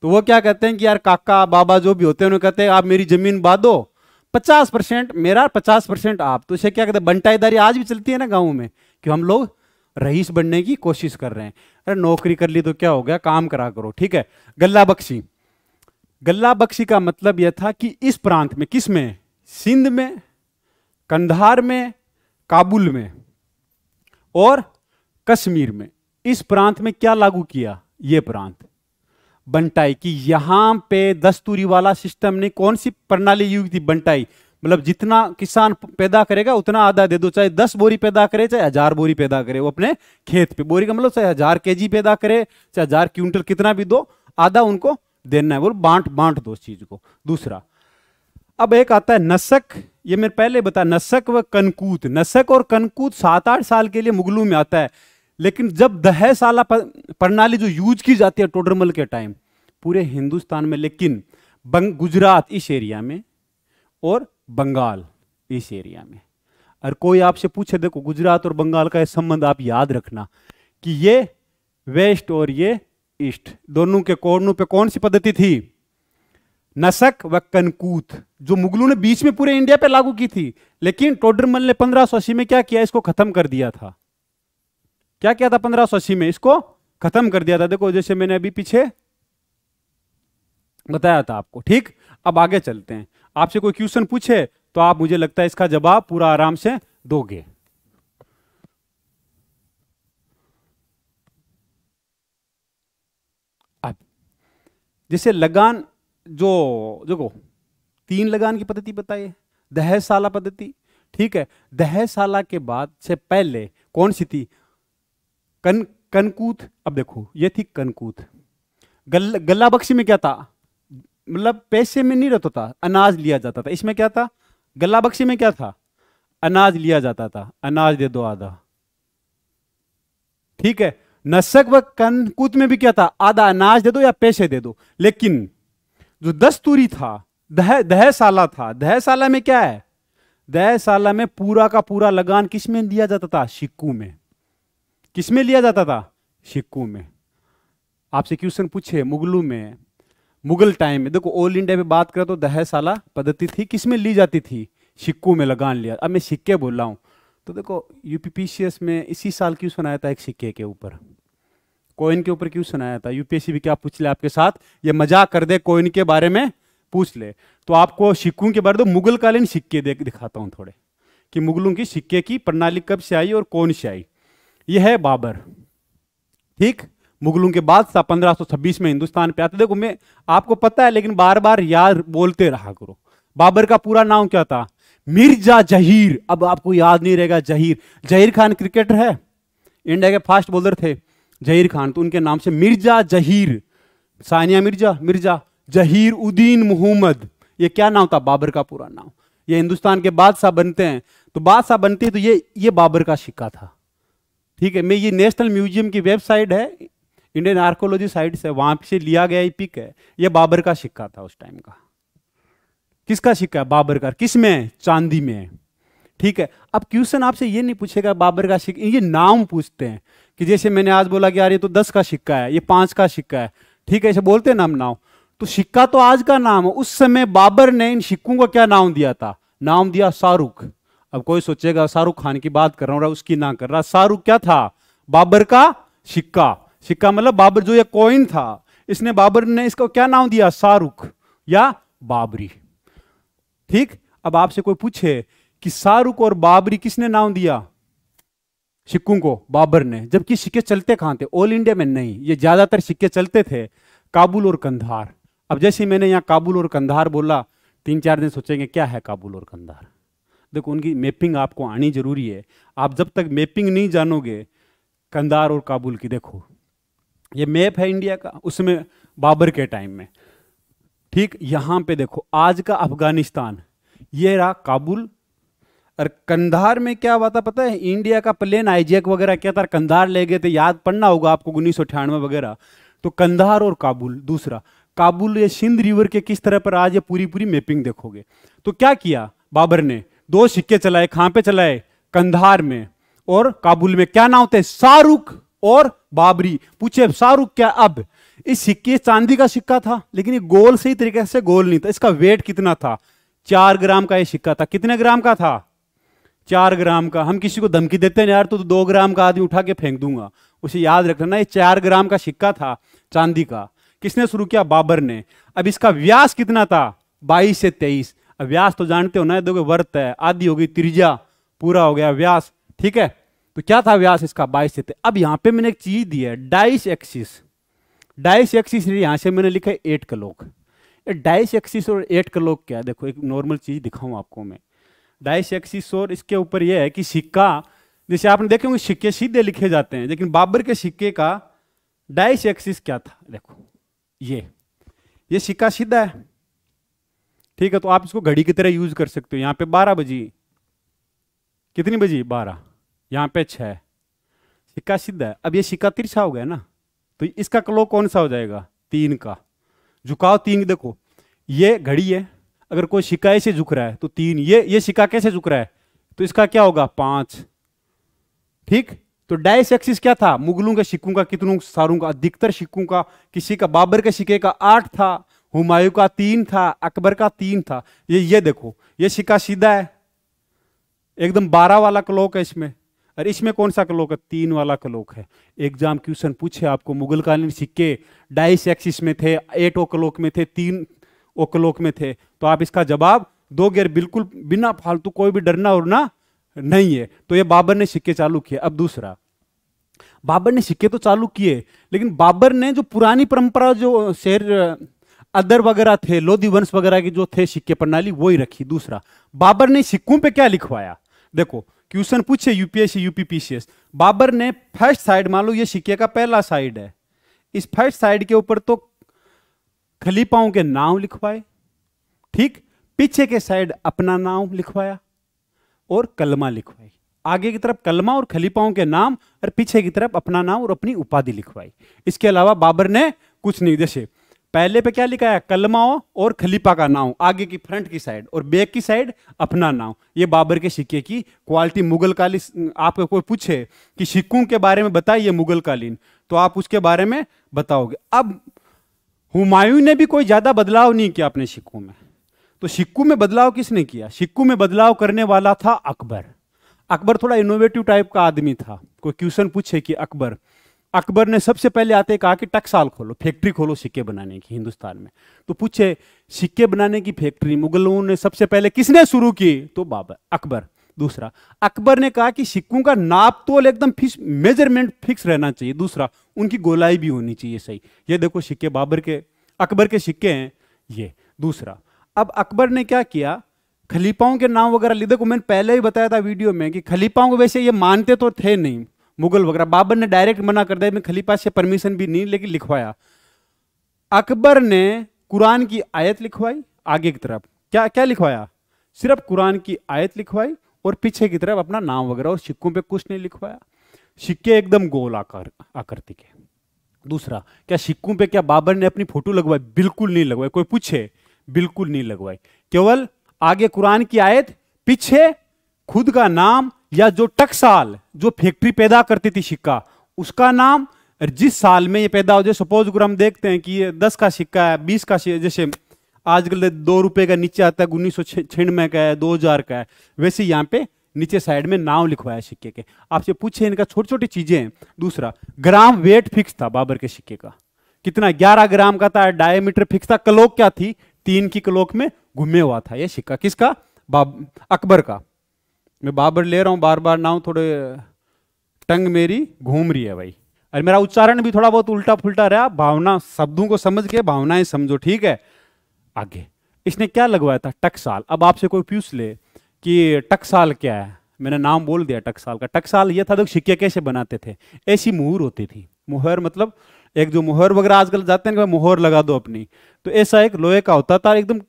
तो वो क्या कहते हैं कि यार काका बाबा जो भी होते हैं उन्हें कहते हैं आप मेरी जमीन बांधो पचास परसेंट मेरा पचास परसेंट आप तो इसे क्या कहते हैं बंटाईदारी आज भी चलती है ना गाँव में कि हम लोग रईस बनने की कोशिश कर रहे हैं अरे नौकरी कर ली तो क्या हो गया काम करा करो ठीक है गल्ला बख्शी गल्ला बख्शी का मतलब यह था कि इस प्रांत में किस में सिंध में कंधार में काबुल में और कश्मीर में इस प्रांत में क्या लागू किया ये प्रांत बंटाई कि यहाँ पे दस्तूरी वाला सिस्टम ने कौन सी प्रणाली युग थी बंटाई मतलब जितना किसान पैदा करेगा उतना आधा दे दो चाहे दस बोरी पैदा करे चाहे हजार बोरी पैदा करे वो अपने खेत पे बोरी का मतलब चाहे हजार के जी पैदा करे चाहे हजार क्विंटल कितना भी दो आधा उनको देना है बोल बांट बांट दो चीज को दूसरा अब एक आता है नसक ये मैंने पहले बताया नसक व कनकूत नशक और कनकूत सात आठ साल के लिए मुगलू में आता है लेकिन जब दहे साला प्रणाली जो यूज की जाती है टोडरमल के टाइम पूरे हिंदुस्तान में लेकिन गुजरात इस एरिया में और बंगाल इस एरिया में और कोई आपसे पूछे देखो गुजरात और बंगाल का यह संबंध आप याद रखना कि ये वेस्ट और ये ईस्ट दोनों के कोनों पे कौन सी पद्धति थी नशक व कनकूत जो मुगलों ने बीच में पूरे इंडिया पे लागू की थी लेकिन टोडरमल ने अस्सी में क्या किया इसको खत्म कर दिया था क्या किया था पंद्रह सौ अस्सी में इसको खत्म कर दिया था देखो जैसे मैंने अभी पीछे बताया था आपको ठीक अब आगे चलते हैं आपसे कोई क्वेश्चन पूछे तो आप मुझे लगता है इसका जवाब पूरा आराम से दोगे अब जैसे लगान जो देखो तीन लगान की पद्धति बताइए दहसाला पद्धति ठीक है दहशाला के बाद से पहले कौन सी थी कन कनकूत अब देखो ये थी कनकूत गल, गला बख्शी में क्या था मतलब पैसे में नहीं रहता था अनाज लिया जाता था इसमें क्या था गला बख्शी में क्या था अनाज लिया जाता था अनाज दे दो आधा ठीक है नशक व कनकूत में भी क्या था आधा अनाज दे दो या पैसे दे दो लेकिन जो दस्तूरी था दह दहसाला था दहसाला में क्या है दहसाला में पूरा का पूरा लगान किस में दिया जाता था सिक्कू में किस में लिया जाता था सिक्कू में आपसे क्वेश्चन पूछे मुगलों में मुगल टाइम में देखो ऑल इंडिया में बात करें तो दह साला पद्धति थी किस में ली जाती थी सिक्कू में लगान लिया अब मैं सिक्के बोल रहा हूँ तो देखो यूपीपीसीएस में इसी साल क्यों सुनाया था एक सिक्के के ऊपर कोइन के ऊपर क्यों सुनाया था यूपीएससी भी क्या पूछ ले आपके साथ ये मजाक कर दे कोइन के बारे में पूछ ले तो आपको सिक्कों के बारे में तो मुगल कालीन सिक्के देख दिखाता हूँ थोड़े कि मुगलों की सिक्के की प्रणाली कब से आई और कौन से आई यह है बाबर ठीक मुगलों के बाद सा 1526 में हिंदुस्तान पे आते देखो मैं आपको पता है लेकिन बार बार याद बोलते रहा करो बाबर का पूरा नाम क्या था मिर्जा जहीर अब आपको याद नहीं रहेगा जहीर जहीर खान क्रिकेटर है इंडिया के फास्ट बॉलर थे जहीर खान तो उनके नाम से मिर्जा जहीर सानिया मिर्जा मिर्जा जहीर उद्दीन मोहम्मद ये क्या नाम था बाबर का पूरा नाम ये हिंदुस्तान के बादशाह बनते हैं तो बादशाह बनते हैं तो ये ये बाबर का सिक्का था ठीक है मैं ये नेशनल म्यूजियम की वेबसाइट है इंडियन आर्कोलॉजी साइट से वहां से लिया गया पिक है ये बाबर का सिक्का था उस टाइम का किसका सिक्का बाबर का किस में चांदी में ठीक है अब क्वेश्चन आपसे ये नहीं पूछेगा बाबर का सिक्का ये नाम पूछते हैं कि जैसे मैंने आज बोला कि यार ये तो दस का सिक्का है ये पांच का सिक्का है ठीक है ऐसे बोलते हैं नाम नाम तो सिक्का तो आज का नाम है उस समय बाबर ने इन सिक्कों का क्या नाम दिया था नाम दिया शाहरुख अब कोई सोचेगा शाहरुख खान की बात कर रहा हूं उसकी ना कर रहा शाहरुख क्या था बाबर का सिक्का सिक्का मतलब बाबर जो ये कॉइन था इसने बाबर ने इसको क्या नाम दिया शाहरुख या बाबरी ठीक अब आपसे कोई पूछे कि शाहरुख और बाबरी किसने नाम दिया सिक्कों को बाबर ने जबकि सिक्के चलते कहां थे ऑल इंडिया में नहीं ये ज्यादातर सिक्के चलते थे काबुल और कंधार अब जैसे मैंने यहां काबुल और कंधार बोला तीन चार दिन सोचेंगे क्या है काबुल और कंधार देखो उनकी मैपिंग आपको आनी जरूरी है आप जब तक मैपिंग नहीं जानोगे कंदार और काबुल की देखो ये मैप है इंडिया का उसमें बाबर के टाइम में ठीक यहाँ पे देखो आज का अफगानिस्तान ये रहा काबुल और कंधार में क्या हुआ था पता है इंडिया का प्लेन आईजैक वगैरह क्या था कंधार ले गए थे याद पढ़ना होगा आपको उन्नीस वगैरह तो कंधार और काबुल दूसरा काबुल ये सिंध रिवर के किस तरह पर आज ये पूरी पूरी मैपिंग देखोगे तो क्या किया बाबर ने दो सिक्के चलाए कहां पे चलाए कंधार में और काबुल में क्या नाम थे शाहरुख और बाबरी पूछे शाहरुख क्या अब इस सिक्के चांदी का सिक्का था लेकिन ये गोल सही तरीके से गोल नहीं था इसका वेट कितना था चार ग्राम का ये सिक्का था कितने ग्राम का था चार ग्राम का हम किसी को धमकी देते हैं यार तो, तो दो ग्राम का आदमी उठा के फेंक दूंगा उसे याद रखना ये चार ग्राम का सिक्का था चांदी का किसने शुरू किया बाबर ने अब इसका व्यास कितना था बाईस से तेईस व्यास तो जानते हो ना दो वर्त है आदि हो गई त्रिजा पूरा हो गया व्यास ठीक है तो क्या था व्यास इसका बाईस से अब यहाँ पे मैंने एक चीज दी है डाइस एक्सिस डाइस एक्सिस यहाँ से मैंने लिखा है एट कलोक डाइस एक्सिस और एट कलोक क्या देखो एक नॉर्मल चीज दिखाऊँ आपको मैं डाइस एक्सिस और इसके ऊपर यह है कि सिक्का जैसे आपने देखे होंगे सिक्के सीधे लिखे जाते हैं लेकिन बाबर के सिक्के का डाइस एक्सिस क्या था देखो ये ये सिक्का सीधा है ठीक है तो आप इसको घड़ी की तरह यूज कर सकते हो यहाँ पे बारह बजी कितनी बजी बारह यहाँ पे छः सिक्का सीधा है अब ये सिक्का तिरछा हो गया ना तो इसका क्लो कौन सा हो जाएगा तीन का झुकाव तीन देखो ये घड़ी है अगर कोई सिक्का ऐसे झुक रहा है तो तीन ये ये सिक्का कैसे झुक रहा है तो इसका क्या होगा पाँच ठीक तो डाइस एक्सिस क्या था मुगलों के सिक्कों का कितनों सारों का अधिकतर सिक्कों का किसी का बाबर के सिक्के का आठ था हुमायूं का तीन था अकबर का तीन था ये ये देखो ये सिक्का सीधा है एकदम बारह वाला क्लोक है इसमें और इसमें कौन सा क्लोक है तीन वाला क्लोक है एग्जाम क्वेश्चन पूछे आपको मुगलकालीन सिक्के डाइस एक्सिस में थे एट ओ क्लोक में थे तीन ओ क्लोक में थे तो आप इसका जवाब दो गेर बिल्कुल बिना फालतू कोई भी डरना उड़ना नहीं है तो ये बाबर ने सिक्के चालू किए अब दूसरा बाबर ने सिक्के तो चालू किए लेकिन बाबर ने जो पुरानी परंपरा जो शेर अदर वगैरह थे लोधी वंश वगैरह के जो थे सिक्के प्रणाली वो ही रखी दूसरा बाबर ने सिक्कों पे क्या लिखवाया देखो क्वेश्चन पूछे यूपीएससी यूपीपीसीएस बाबर ने फर्स्ट साइड मान लो ये सिक्के का पहला साइड है इस फर्स्ट साइड के ऊपर तो खलीफाओं के नाम लिखवाए ठीक पीछे के साइड अपना नाम लिखवाया और कलमा लिखवाई आगे की तरफ कलमा और खलीफाओं के नाम और पीछे की तरफ अपना नाम और अपनी उपाधि लिखवाई इसके अलावा बाबर ने कुछ नहीं जैसे पहले पे क्या लिखा है कलमाओ और खलीफा का नाव आगे की फ्रंट की साइड और बैक की साइड अपना नाव ये बाबर के सिक्के की क्वालिटी मुगल कालीन आपको कोई पूछे कि सिक्कों के बारे में बताइए मुगल कालीन तो आप उसके बारे में बताओगे अब हुमायूं ने भी कोई ज्यादा बदलाव नहीं किया अपने सिक्कों में तो सिक्कू में बदलाव किसने किया सिक्कू में बदलाव करने वाला था अकबर अकबर थोड़ा इनोवेटिव टाइप का आदमी था कोई क्वेश्चन पूछे कि अकबर अकबर ने सबसे पहले आते कहा कि टक्साल खोलो फैक्ट्री खोलो सिक्के बनाने की हिंदुस्तान में तो पूछे सिक्के बनाने की फैक्ट्री मुगलों ने सबसे पहले किसने शुरू की तो बाबर अकबर दूसरा अकबर ने कहा कि सिक्कों का नाप तोल एकदम फिक्स मेजरमेंट फिक्स रहना चाहिए दूसरा उनकी गोलाई भी होनी चाहिए सही ये देखो सिक्के बाबर के अकबर के सिक्के हैं ये दूसरा अब अकबर ने क्या किया खलीफाओं के नाम वगैरह लिए देखो मैंने पहले ही बताया था वीडियो में कि खलीफाओं को वैसे ये मानते तो थे नहीं मुगल वगैरह बाबर ने डायरेक्ट मना कर दिया मैं खलीफा से परमिशन भी नहीं लेकिन लिखवाया अकबर ने कुरान की आयत लिखवाई आगे की तरफ क्या क्या लिखवाया सिर्फ कुरान की आयत लिखवाई और पीछे की तरफ अपना नाम वगैरह और सिक्कों पे कुछ नहीं लिखवाया सिक्के एकदम गोल आकार आकृति के दूसरा क्या सिक्कों पे क्या बाबर ने अपनी फोटो लगवाई बिल्कुल नहीं लगवाई कोई पूछे बिल्कुल नहीं लगवाई केवल आगे कुरान की आयत पीछे खुद का नाम या जो टकसाल जो फैक्ट्री पैदा करती थी सिक्का उसका नाम और जिस साल में ये पैदा हो जाए सपोज अगर हम देखते हैं कि ये दस का सिक्का है बीस का जैसे आजकल तो दो रुपए का नीचे आता है उन्नीस सौ छियानवे का है दो हजार का है वैसे यहाँ पे नीचे साइड में नाम लिखवाया सिक्के के आपसे पूछे इनका छोटी छोटी चीजें हैं दूसरा ग्राम वेट फिक्स था बाबर के सिक्के का कितना ग्यारह ग्राम का था डायमीटर फिक्स था क्लोक क्या थी तीन की क्लोक में घुमे हुआ था यह सिक्का किसका बाब अकबर का मैं बाबर ले रहा हूँ बार बार नाव थोड़े टंग मेरी घूम रही है भाई और मेरा उच्चारण भी थोड़ा बहुत उल्टा फुलटा रहा भावना शब्दों को समझ के भावनाएं समझो ठीक है आगे इसने क्या लगवाया था टकसाल अब आपसे कोई पूछ ले कि टकसाल क्या है मैंने नाम बोल दिया टकसाल का टकसाल यह था जो सिक्के कैसे बनाते थे ऐसी मुहर होती थी मुहर मतलब एक जो मुहर वगैरह आजकल जाते हैं कि मुहर लगा दो अपनी तो ऐसा एक लोहे का होता था एकदम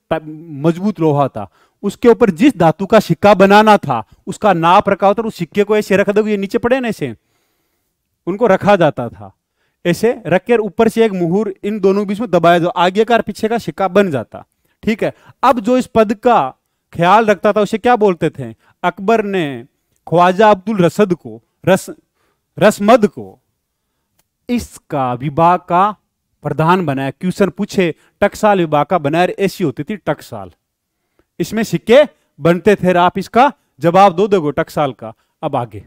मजबूत लोहा था उसके ऊपर जिस धातु का सिक्का बनाना था उसका नाप रखा होता उस सिक्के को ऐसे रख दोगे ये नीचे पड़े ना ऐसे उनको रखा जाता था ऐसे रख के ऊपर से एक मुहूर इन दोनों बीच में दबाया जाओ आगे का और पीछे का सिक्का बन जाता ठीक है अब जो इस पद का ख्याल रखता था उसे क्या बोलते थे अकबर ने ख्वाजा अब्दुल रसद को रस रसमद को इसका विभाग का प्रधान बनाया क्वेश्चन पूछे टकसाल विभाग का बनाया ऐसी होती थी टकसाल इसमें सिक्के बनते थे आप इसका जवाब दो दोगे टकसाल का अब आगे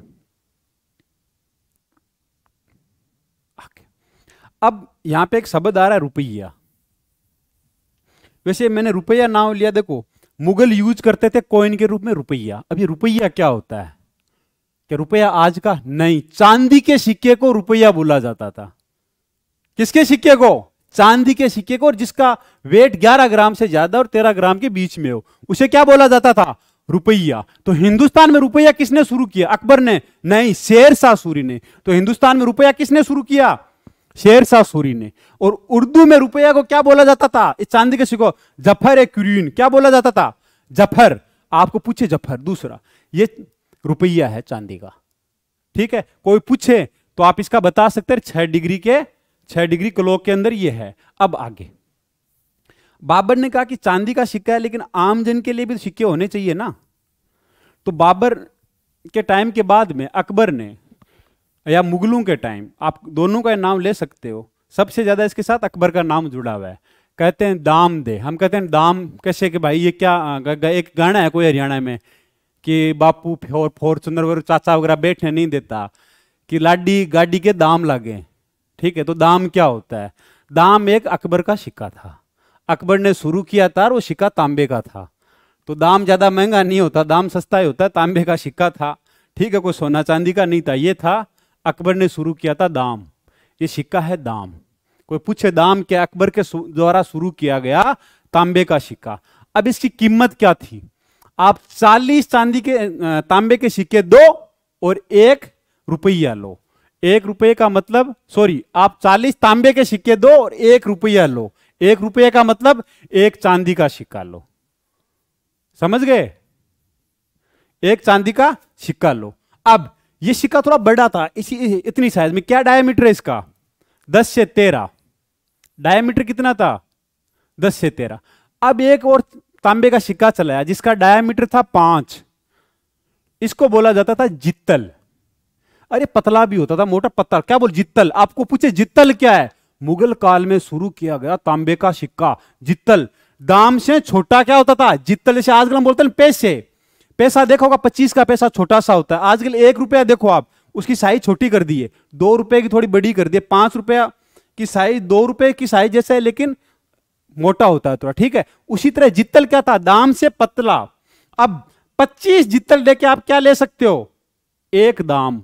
अब यहां पे एक शब्द आ रहा है रुपया वैसे मैंने रुपया नाम लिया देखो मुगल यूज करते थे कॉइन के रूप में रुपया अब ये रुपया क्या होता है क्या रुपया आज का नहीं चांदी के सिक्के को रुपया बोला जाता था किसके सिक्के को चांदी के सिक्के को और जिसका वेट 11 ग्राम से ज्यादा और 13 ग्राम के बीच में हो उसे क्या बोला जाता था रुपया तो हिंदुस्तान में रुपया किसने शुरू किया अकबर ने नहीं शेर शाह सूरी ने तो हिंदुस्तान में रुपया किसने शुरू किया शेर शाह सूरी ने और उर्दू में रुपया को क्या बोला जाता था इस चांदी के सिक्को जफर ए क्यूरीन क्या बोला जाता था जफर आपको पूछे जफर दूसरा ये रुपया है चांदी का ठीक है कोई पूछे तो आप इसका बता सकते हैं छह डिग्री के छह डिग्री क्लोक के अंदर ये है अब आगे बाबर ने कहा कि चांदी का सिक्का है लेकिन आम जन के लिए भी सिक्के होने चाहिए ना तो बाबर के टाइम के बाद में अकबर ने या मुगलों के टाइम आप दोनों का नाम ले सकते हो सबसे ज्यादा इसके साथ अकबर का नाम जुड़ा हुआ है कहते हैं दाम दे हम कहते हैं दाम कैसे कि भाई ये क्या एक गाना है कोई हरियाणा में कि बापू फोर फोर चंद्र चाचा वगैरह बैठने नहीं देता कि लाडी गाड़ी के दाम लागे ठीक है तो दाम क्या होता है दाम एक अकबर का सिक्का था अकबर ने शुरू किया था वो सिक्का तांबे का था तो दाम ज़्यादा महंगा नहीं होता दाम सस्ता ही होता है तांबे का सिक्का था ठीक है कोई सोना चांदी का नहीं था ये था अकबर ने शुरू किया था दाम ये सिक्का है दाम कोई पूछे दाम क्या अकबर के द्वारा शुरू किया गया तांबे का सिक्का अब इसकी कीमत क्या थी आप 40 चांदी के तांबे के सिक्के दो और एक रुपया लो एक रुपये का मतलब सॉरी आप चालीस तांबे के सिक्के दो और एक रुपया लो एक रुपये का मतलब एक चांदी का सिक्का लो समझ गए एक चांदी का सिक्का लो अब ये सिक्का थोड़ा बड़ा था इसी इतनी साइज में क्या डायमीटर है इसका दस से तेरह डायमीटर कितना था दस से तेरह अब एक और तांबे का सिक्का चलाया जिसका डायमीटर था पांच इसको बोला जाता था जित्तल अरे पतला भी होता था मोटा पत्ता क्या बोल जित्तल आपको पूछे जित्तल क्या है मुगल काल में शुरू किया गया तांबे का सिक्का जित्तल दाम से छोटा क्या होता था जित्तल जैसे आजकल हम बोलते हैं पैसे पैसा देखो होगा पच्चीस का पैसा छोटा सा होता है आजकल एक रुपया देखो आप उसकी साइज छोटी कर दिए दो रुपए की थोड़ी बड़ी कर दिए पांच रुपया की साइज दो रुपए की साइज जैसा है लेकिन मोटा होता है थोड़ा ठीक है उसी तरह जित्तल क्या था दाम से पतला अब 25 जित्तल लेके आप क्या ले सकते हो एक दाम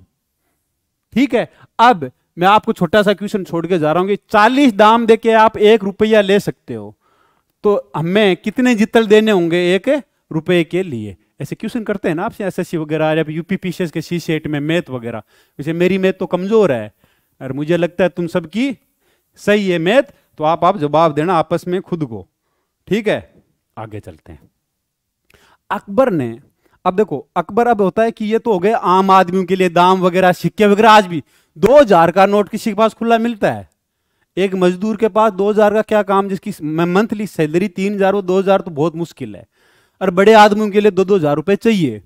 ठीक है अब मैं आपको छोटा सा क्वेश्चन छोड़ के जा रहा हूँ चालीस दाम दे के आप एक रुपया ले सकते हो तो हमें कितने जितल देने होंगे एक रुपये के लिए ऐसे क्वेश्चन करते हैं ना आपसे एस एस सी वगैरह या यूपी पी के सी सेट में मैथ वगैरह वैसे मेरी मैथ तो कमजोर है और मुझे लगता है तुम सबकी सही है मैथ तो आप आप जवाब देना आपस में खुद को ठीक है आगे चलते हैं अकबर ने अब देखो अकबर अब होता है कि ये तो हो गए आम आदमियों के लिए दाम वगैरह सिक्के वगैरह आज भी दो हजार का नोट किसी के पास खुला मिलता है एक मजदूर के पास दो हजार का क्या काम जिसकी मंथली सैलरी तीन हजार हो दो हजार तो बहुत मुश्किल है और बड़े आदमियों के लिए दो दो हजार रुपये चाहिए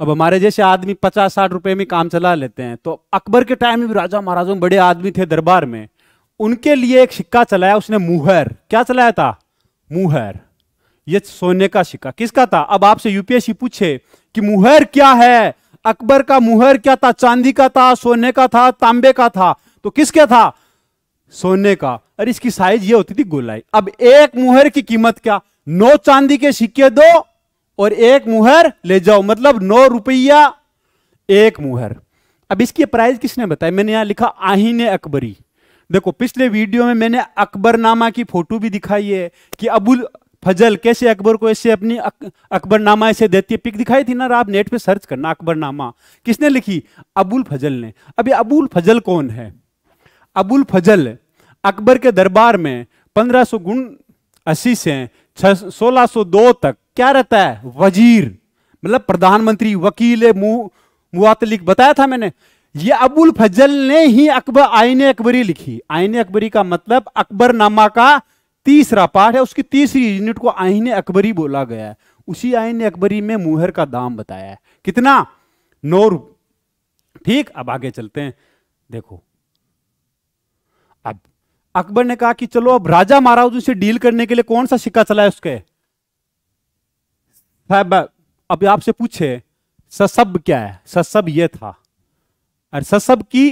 अब हमारे जैसे आदमी पचास साठ रुपए में काम चला लेते हैं तो अकबर के टाइम में भी राजा महाराजों बड़े आदमी थे दरबार में उनके लिए एक सिक्का चलाया उसने मुहर क्या चलाया था मुहर ये सोने का सिक्का किसका था अब आपसे यूपीएससी पूछे कि मुहर क्या है अकबर का मुहर क्या था चांदी का था सोने का था तांबे का था तो किसका था सोने का और इसकी साइज ये होती थी गोलाई अब एक मुहर की कीमत क्या नौ चांदी के सिक्के दो और एक मुहर ले जाओ मतलब नौ रुपया एक मुहर अब इसकी प्राइस किसने बताया मैंने यहां लिखा आहिने अकबरी देखो पिछले वीडियो में मैंने अकबरनामा की फोटो भी दिखाई है कि अबुल फजल कैसे अकबर को ऐसे अपनी अक, अकबरनामा ऐसे देती है पिक दिखाई थी ना आप नेट पे सर्च करना अकबरनामा किसने लिखी अबुल फजल ने अभी अबुल फजल कौन है अबुल फजल अकबर के दरबार में पंद्रह सो गुण अस्सी से सोलह सो दो तक क्या रहता है वजीर मतलब प्रधानमंत्री वकील मुआतलिक बताया था मैंने ये अबुल फजल ने ही अकबर आईने अकबरी लिखी आईने अकबरी का मतलब अकबरनामा का तीसरा पार्ट है उसकी तीसरी यूनिट को आइन अकबरी बोला गया है उसी आइन अकबरी में मुहर का दाम बताया है कितना नौ ठीक अब आगे चलते हैं देखो अब अकबर ने कहा कि चलो अब राजा महाराज से डील करने के लिए कौन सा सिक्का चला है उसके साहब अब आपसे पूछे ससब क्या है ससब यह था अरे ससब की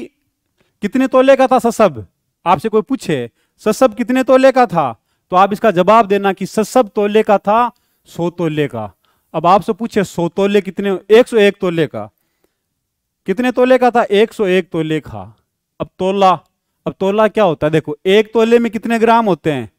कितने तोले का था ससब आपसे कोई पूछे ससब कितने तोले का था तो आप इसका जवाब देना कि सब तोले का था सो तोले का अब आपसे पूछे सो तोले कितने एक सौ एक तोले का कितने तोले का था एक सौ एक तोले का अब तोला अब तोला क्या होता है देखो एक तोले में कितने ग्राम होते हैं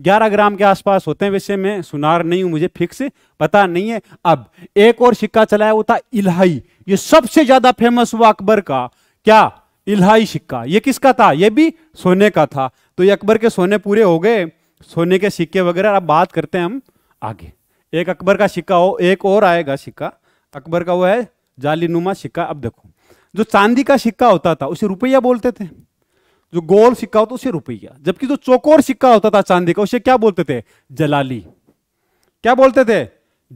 ग्यारह ग्राम के आसपास होते हैं वैसे मैं सुनार नहीं हूं मुझे फिक्स पता नहीं है अब एक और सिक्का चलाया वो था इलाही ये सबसे ज्यादा फेमस हुआ अकबर का क्या इलाही सिक्का ये किसका था ये भी सोने का था तो ये अकबर के सोने पूरे हो गए सोने के सिक्के वगैरह अब बात करते हैं हम आगे एक अकबर का सिक्का हो एक और आएगा सिक्का अकबर का वो है नुमा सिक्का अब देखो जो चांदी का सिक्का होता था उसे रुपया बोलते थे जो गोल सिक्का होता उसे रुपया जबकि जो चौकोर सिक्का होता था चांदी का उसे क्या बोलते थे जलाली क्या बोलते थे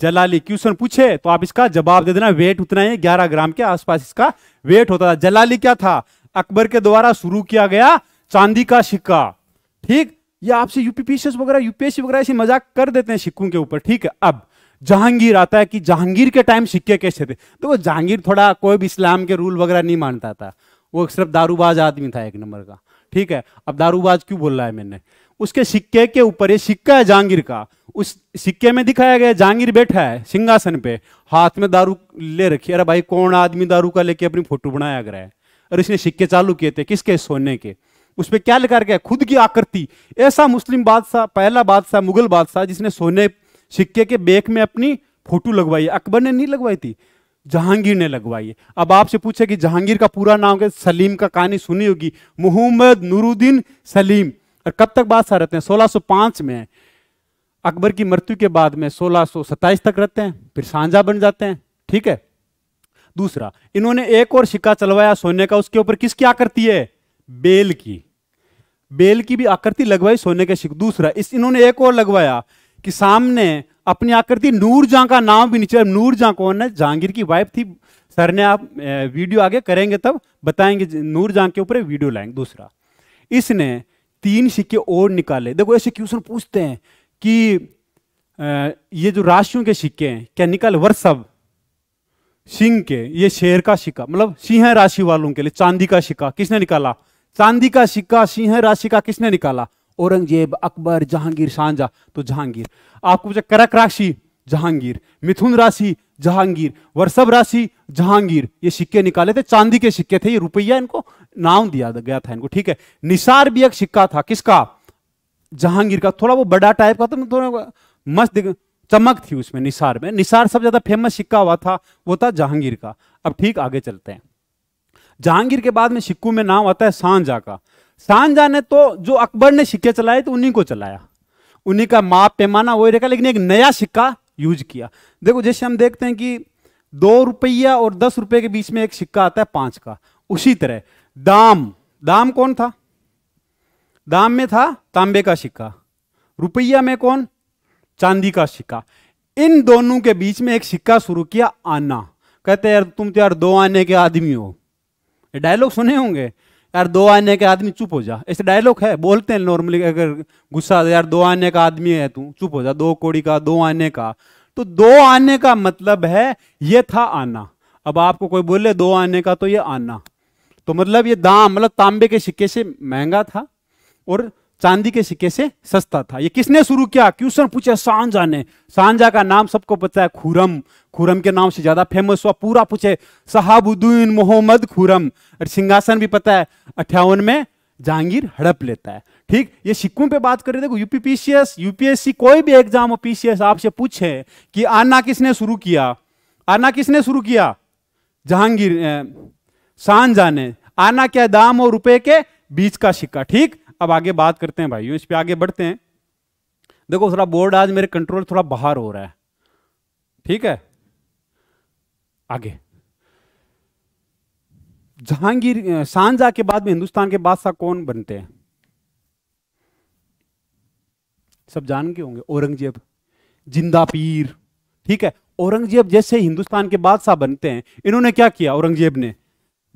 जलाली क्वेश्चन पूछे तो आप इसका जवाब दे देना वेट उतना ही ग्यारह ग्राम के आसपास इसका वेट होता था जलाली क्या था अकबर के द्वारा शुरू किया गया चांदी का सिक्का ठीक ये आपसे यूपीपीसीएस वगैरह यूपीएससी वगैरह ऐसे मजाक कर देते हैं सिक्कों के ऊपर ठीक है अब जहांगीर आता है कि जहांगीर के टाइम सिक्के कैसे थे तो वो जहांगीर थोड़ा कोई भी इस्लाम के रूल वगैरह नहीं मानता था वो सिर्फ दारूबाज आदमी था एक नंबर का ठीक है अब दारूबाज क्यों बोल रहा है मैंने उसके सिक्के के ऊपर ये सिक्का है जहांगीर का उस सिक्के में दिखाया गया जहांगीर बैठा है सिंहासन पे हाथ में दारू ले रखी अरे भाई कौन आदमी दारू का लेके अपनी फोटो बनाया गया है और इसने सिक्के चालू किए थे किसके सोने के उस पर क्या लिखा गया खुद की आकृति ऐसा मुस्लिम बादशाह पहला बादशाह मुगल बादशाह जिसने सोने सिक्के के बेक में अपनी फोटो लगवाई अकबर ने नहीं लगवाई थी जहांगीर ने लगवाई अब आपसे पूछे कि जहांगीर का पूरा नाम क्या सलीम का कहानी सुनी होगी मोहम्मद नूरुद्दीन सलीम और कब तक बादशाह रहते हैं 1605 में अकबर की मृत्यु के बाद में 1627 तक रहते हैं फिर सांझा बन जाते हैं ठीक है दूसरा इन्होंने एक और सिक्का चलवाया सोने का उसके ऊपर किसकी आकृति है बेल की बेल की भी आकृति लगवाई सोने के सिक्के दूसरा इस इन्होंने एक और लगवाया कि सामने अपनी आकृति नूर जहां का नाम भी नीचे नूर जहां कौन है जहांगीर की वाइफ थी सर ने आप वीडियो आगे करेंगे तब बताएंगे नूर जहां के ऊपर वीडियो लाएंगे दूसरा इसने तीन सिक्के और निकाले देखो ऐसे क्वेश्चन पूछते हैं कि ये जो राशियों के सिक्के हैं क्या निकाले वर्षभ सिंह के ये शेर का सिक्का मतलब सिंह राशि वालों के लिए चांदी का सिक्का किसने निकाला चांदी का सिक्का सिंह राशि का किसने निकाला औरंगजेब अकबर जहांगीर शाहजहा तो जहांगीर आपको पूछा करक राशि जहांगीर मिथुन राशि जहांगीर वर्षभ राशि जहांगीर ये सिक्के निकाले थे चांदी के सिक्के थे ये रुपया इनको नाम दिया गया था इनको ठीक है निसार भी एक सिक्का था किसका जहांगीर का थोड़ा वो बड़ा टाइप का था मतलब थोड़ा मस्त चमक थी उसमें निसार में निसार सबसे ज्यादा फेमस सिक्का हुआ था वो था जहांगीर का अब ठीक आगे चलते हैं जहांगीर के बाद में सिक्कू में नाम आता है सांझा का सांझा ने तो जो अकबर ने सिक्के चलाए तो उन्हीं को चलाया उन्हीं का माप पैमाना वही रखा लेकिन एक नया सिक्का यूज किया देखो जैसे हम देखते हैं कि दो रुपया और दस रुपये के बीच में एक सिक्का आता है पांच का उसी तरह दाम दाम कौन था दाम में था तांबे का सिक्का रुपया में कौन चांदी का सिक्का इन दोनों के बीच में एक सिक्का शुरू किया आना कहते यार तुम तो यार दो आने के आदमी हो डायलॉग सुने होंगे यार दो आने का आदमी चुप हो जा ऐसे डायलॉग है बोलते हैं नॉर्मली अगर गुस्सा यार दो आने का आदमी है तू चुप हो जा दो कोड़ी का दो आने का तो दो आने का मतलब है ये था आना अब आपको कोई बोले दो आने का तो ये आना तो मतलब ये दाम मतलब तांबे के सिक्के से महंगा था और चांदी के सिक्के से सस्ता था ये किसने शुरू किया क्वेश्चन पूछे सांझा ने सांझा का नाम सबको पता है खुरम खुरम के नाम से ज्यादा फेमस हुआ पूरा पूछे सहाबुद्दीन मोहम्मद खुरम और सिंहासन भी पता है अठावन में जहांगीर हड़प लेता है ठीक ये सिक्कों पे बात करें देखो यूपीपीसीएस यूपीएससी कोई भी एग्जाम हो पीसीएस आपसे पूछे कि आना किसने शुरू किया आना किसने शुरू किया जहांगीर सांझा ने आना क्या दाम और रुपए के बीच का सिक्का ठीक अब आगे बात करते हैं भाइयों इस पर आगे बढ़ते हैं देखो थोड़ा बोर्ड आज मेरे कंट्रोल थोड़ा बाहर हो रहा है ठीक है आगे जहांगीर सांझा के बाद में हिंदुस्तान के बादशाह कौन बनते हैं सब जान के होंगे औरंगजेब जिंदा पीर ठीक है औरंगजेब जैसे हिंदुस्तान के बादशाह बनते हैं इन्होंने क्या किया औरंगजेब ने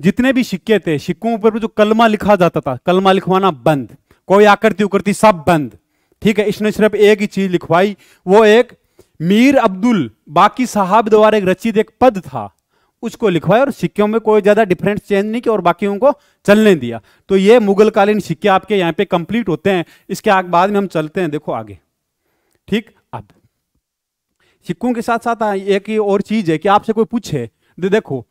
जितने भी सिक्के थे सिक्कों पर जो कलमा लिखा जाता था कलमा लिखवाना बंद कोई आकृति उकृति सब बंद ठीक है इसने सिर्फ एक ही चीज लिखवाई वो एक मीर अब्दुल बाकी साहब द्वारा एक रचित एक पद था उसको लिखवाया और सिक्कों में कोई ज्यादा डिफरेंस चेंज नहीं किया और बाकियों को चलने दिया तो ये मुगलकालीन सिक्के आपके यहाँ पे कंप्लीट होते हैं इसके बाद में हम चलते हैं देखो आगे ठीक अब सिक्कों के साथ साथ हाँ, एक और चीज है कि आपसे कोई पूछे दे देखो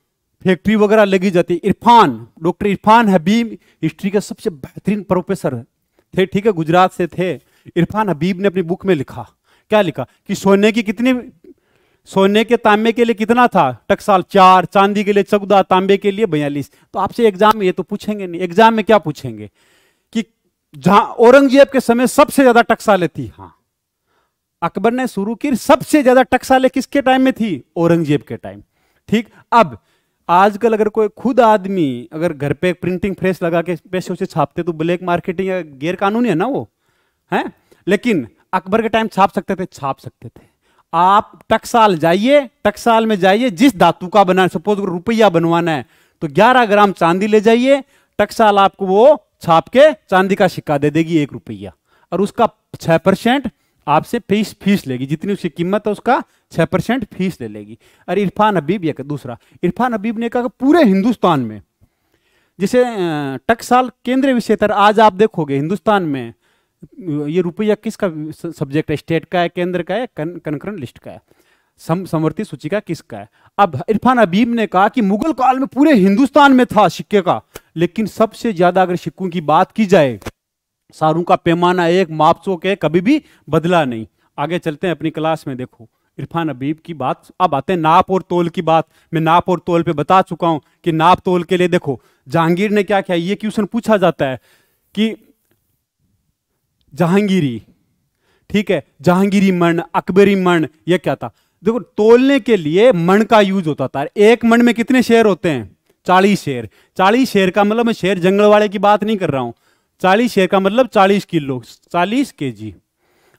फैक्ट्री वगैरह लगी जाती है इरफान डॉक्टर इरफान हबीब हिस्ट्री के सबसे बेहतरीन प्रोफेसर थे ठीक है गुजरात से थे इरफान हबीब ने अपनी बुक में लिखा क्या लिखा कि सोने की कितनी सोने के तांबे के लिए कितना था टकसाल चार चांदी के लिए चौदह तांबे के लिए बयालीस तो आपसे एग्जाम में ये तो पूछेंगे नहीं एग्जाम में क्या पूछेंगे कि जहां औरंगजेब के समय सबसे ज्यादा टकसाले थी हाँ अकबर ने शुरू की सबसे ज्यादा टकसाले किसके टाइम में थी औरंगजेब के टाइम ठीक अब आजकल अगर कोई खुद आदमी अगर घर पे प्रिंटिंग प्रेस लगा के पैसे उसे छापते तो ब्लैक मार्केटिंग या गैर कानूनी है ना वो है लेकिन अकबर के टाइम छाप सकते थे छाप सकते थे आप टकसाल जाइए टकसाल में जाइए जिस धातु का बना सपोज रुपया बनवाना है तो 11 ग्राम चांदी ले जाइए टकसाल आपको वो छाप के चांदी का सिक्का दे देगी एक रुपया और उसका छह परसेंट आपसे फीस फीस लेगी जितनी उसकी कीमत है उसका छह परसेंट फीस ले लेगी अरे इरफान हबीब यह दूसरा इरफान हबीब ने कहा पूरे हिंदुस्तान में जिसे टकसाल केंद्रीय विषय तर आज आप देखोगे हिंदुस्तान में ये रुपया किसका सब्जेक्ट है स्टेट का है केंद्र का है कनकरण लिस्ट का है सम समवर्ती सूची का किसका है अब इरफान अबीब ने कहा कि मुगल काल में पूरे हिंदुस्तान में था सिक्के का लेकिन सबसे ज्यादा अगर सिक्कों की बात की जाए सारू का पैमाना एक मापचोक है कभी भी बदला नहीं आगे चलते हैं अपनी क्लास में देखो इरफान अबीब की बात अब आते हैं नाप और तोल की बात मैं नाप और तोल पे बता चुका हूं कि नाप तोल के लिए देखो जहांगीर ने क्या किया ये क्वेश्चन पूछा जाता है कि जहांगीरी ठीक है जहांगीरी मण अकबरी मण यह क्या था देखो तोलने के लिए मण का यूज होता था एक मण में कितने शेर होते हैं चालीस शेर चालीस शेर का मतलब मैं शेर जंगल वाले की बात नहीं कर रहा हूं चालीस शेर का मतलब चालीस किलो चालीस के जी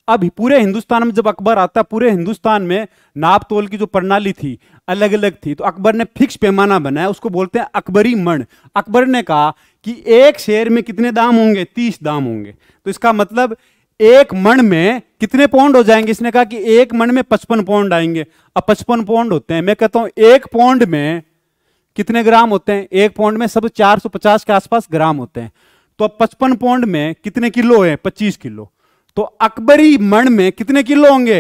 अब पूरे हिंदुस्तान में जब अकबर आता पूरे हिंदुस्तान में नाप तोल की जो प्रणाली थी अलग अलग थी तो अकबर ने फिक्स पैमाना बनाया उसको बोलते हैं अकबरी मण अकबर ने कहा कि एक शेर में कितने दाम होंगे तीस दाम होंगे तो इसका मतलब एक मण में कितने पौंड हो जाएंगे इसने कहा कि एक मण में पचपन पौंड आएंगे अब पचपन पौंड होते हैं मैं कहता हूं एक पौंड में कितने ग्राम होते हैं एक पौंड में सब 450 के आसपास ग्राम होते हैं तो अब पचपन पौंड में कितने किलो है पच्चीस किलो तो अकबरी मण में कितने किलो होंगे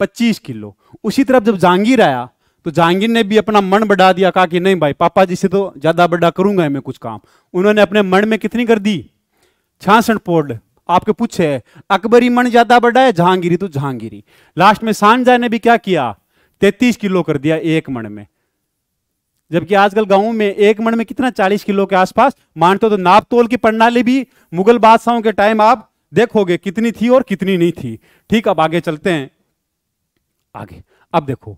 पच्चीस किलो उसी तरफ जब जहांगीर आया तो जहांगीर ने भी अपना मन बढ़ा दिया कहा कि नहीं भाई पापा जी से तो ज्यादा बड़ा करूंगा मैं कुछ काम उन्होंने अपने मन में कितनी कर दी छियासठ पौंड आपके पूछे अकबरी मन ज्यादा बड़ा है जहांगीरी तो जहांगीरी लास्ट में सांझा ने भी क्या किया तैतीस किलो कर दिया एक मण में जबकि आजकल गाँव में एक मण में कितना चालीस किलो के आसपास मानते हो तो नाप तोल की प्रणाली भी मुगल बादशाहों के टाइम आप देखोगे कितनी थी और कितनी नहीं थी ठीक अब आगे चलते हैं आगे अब देखो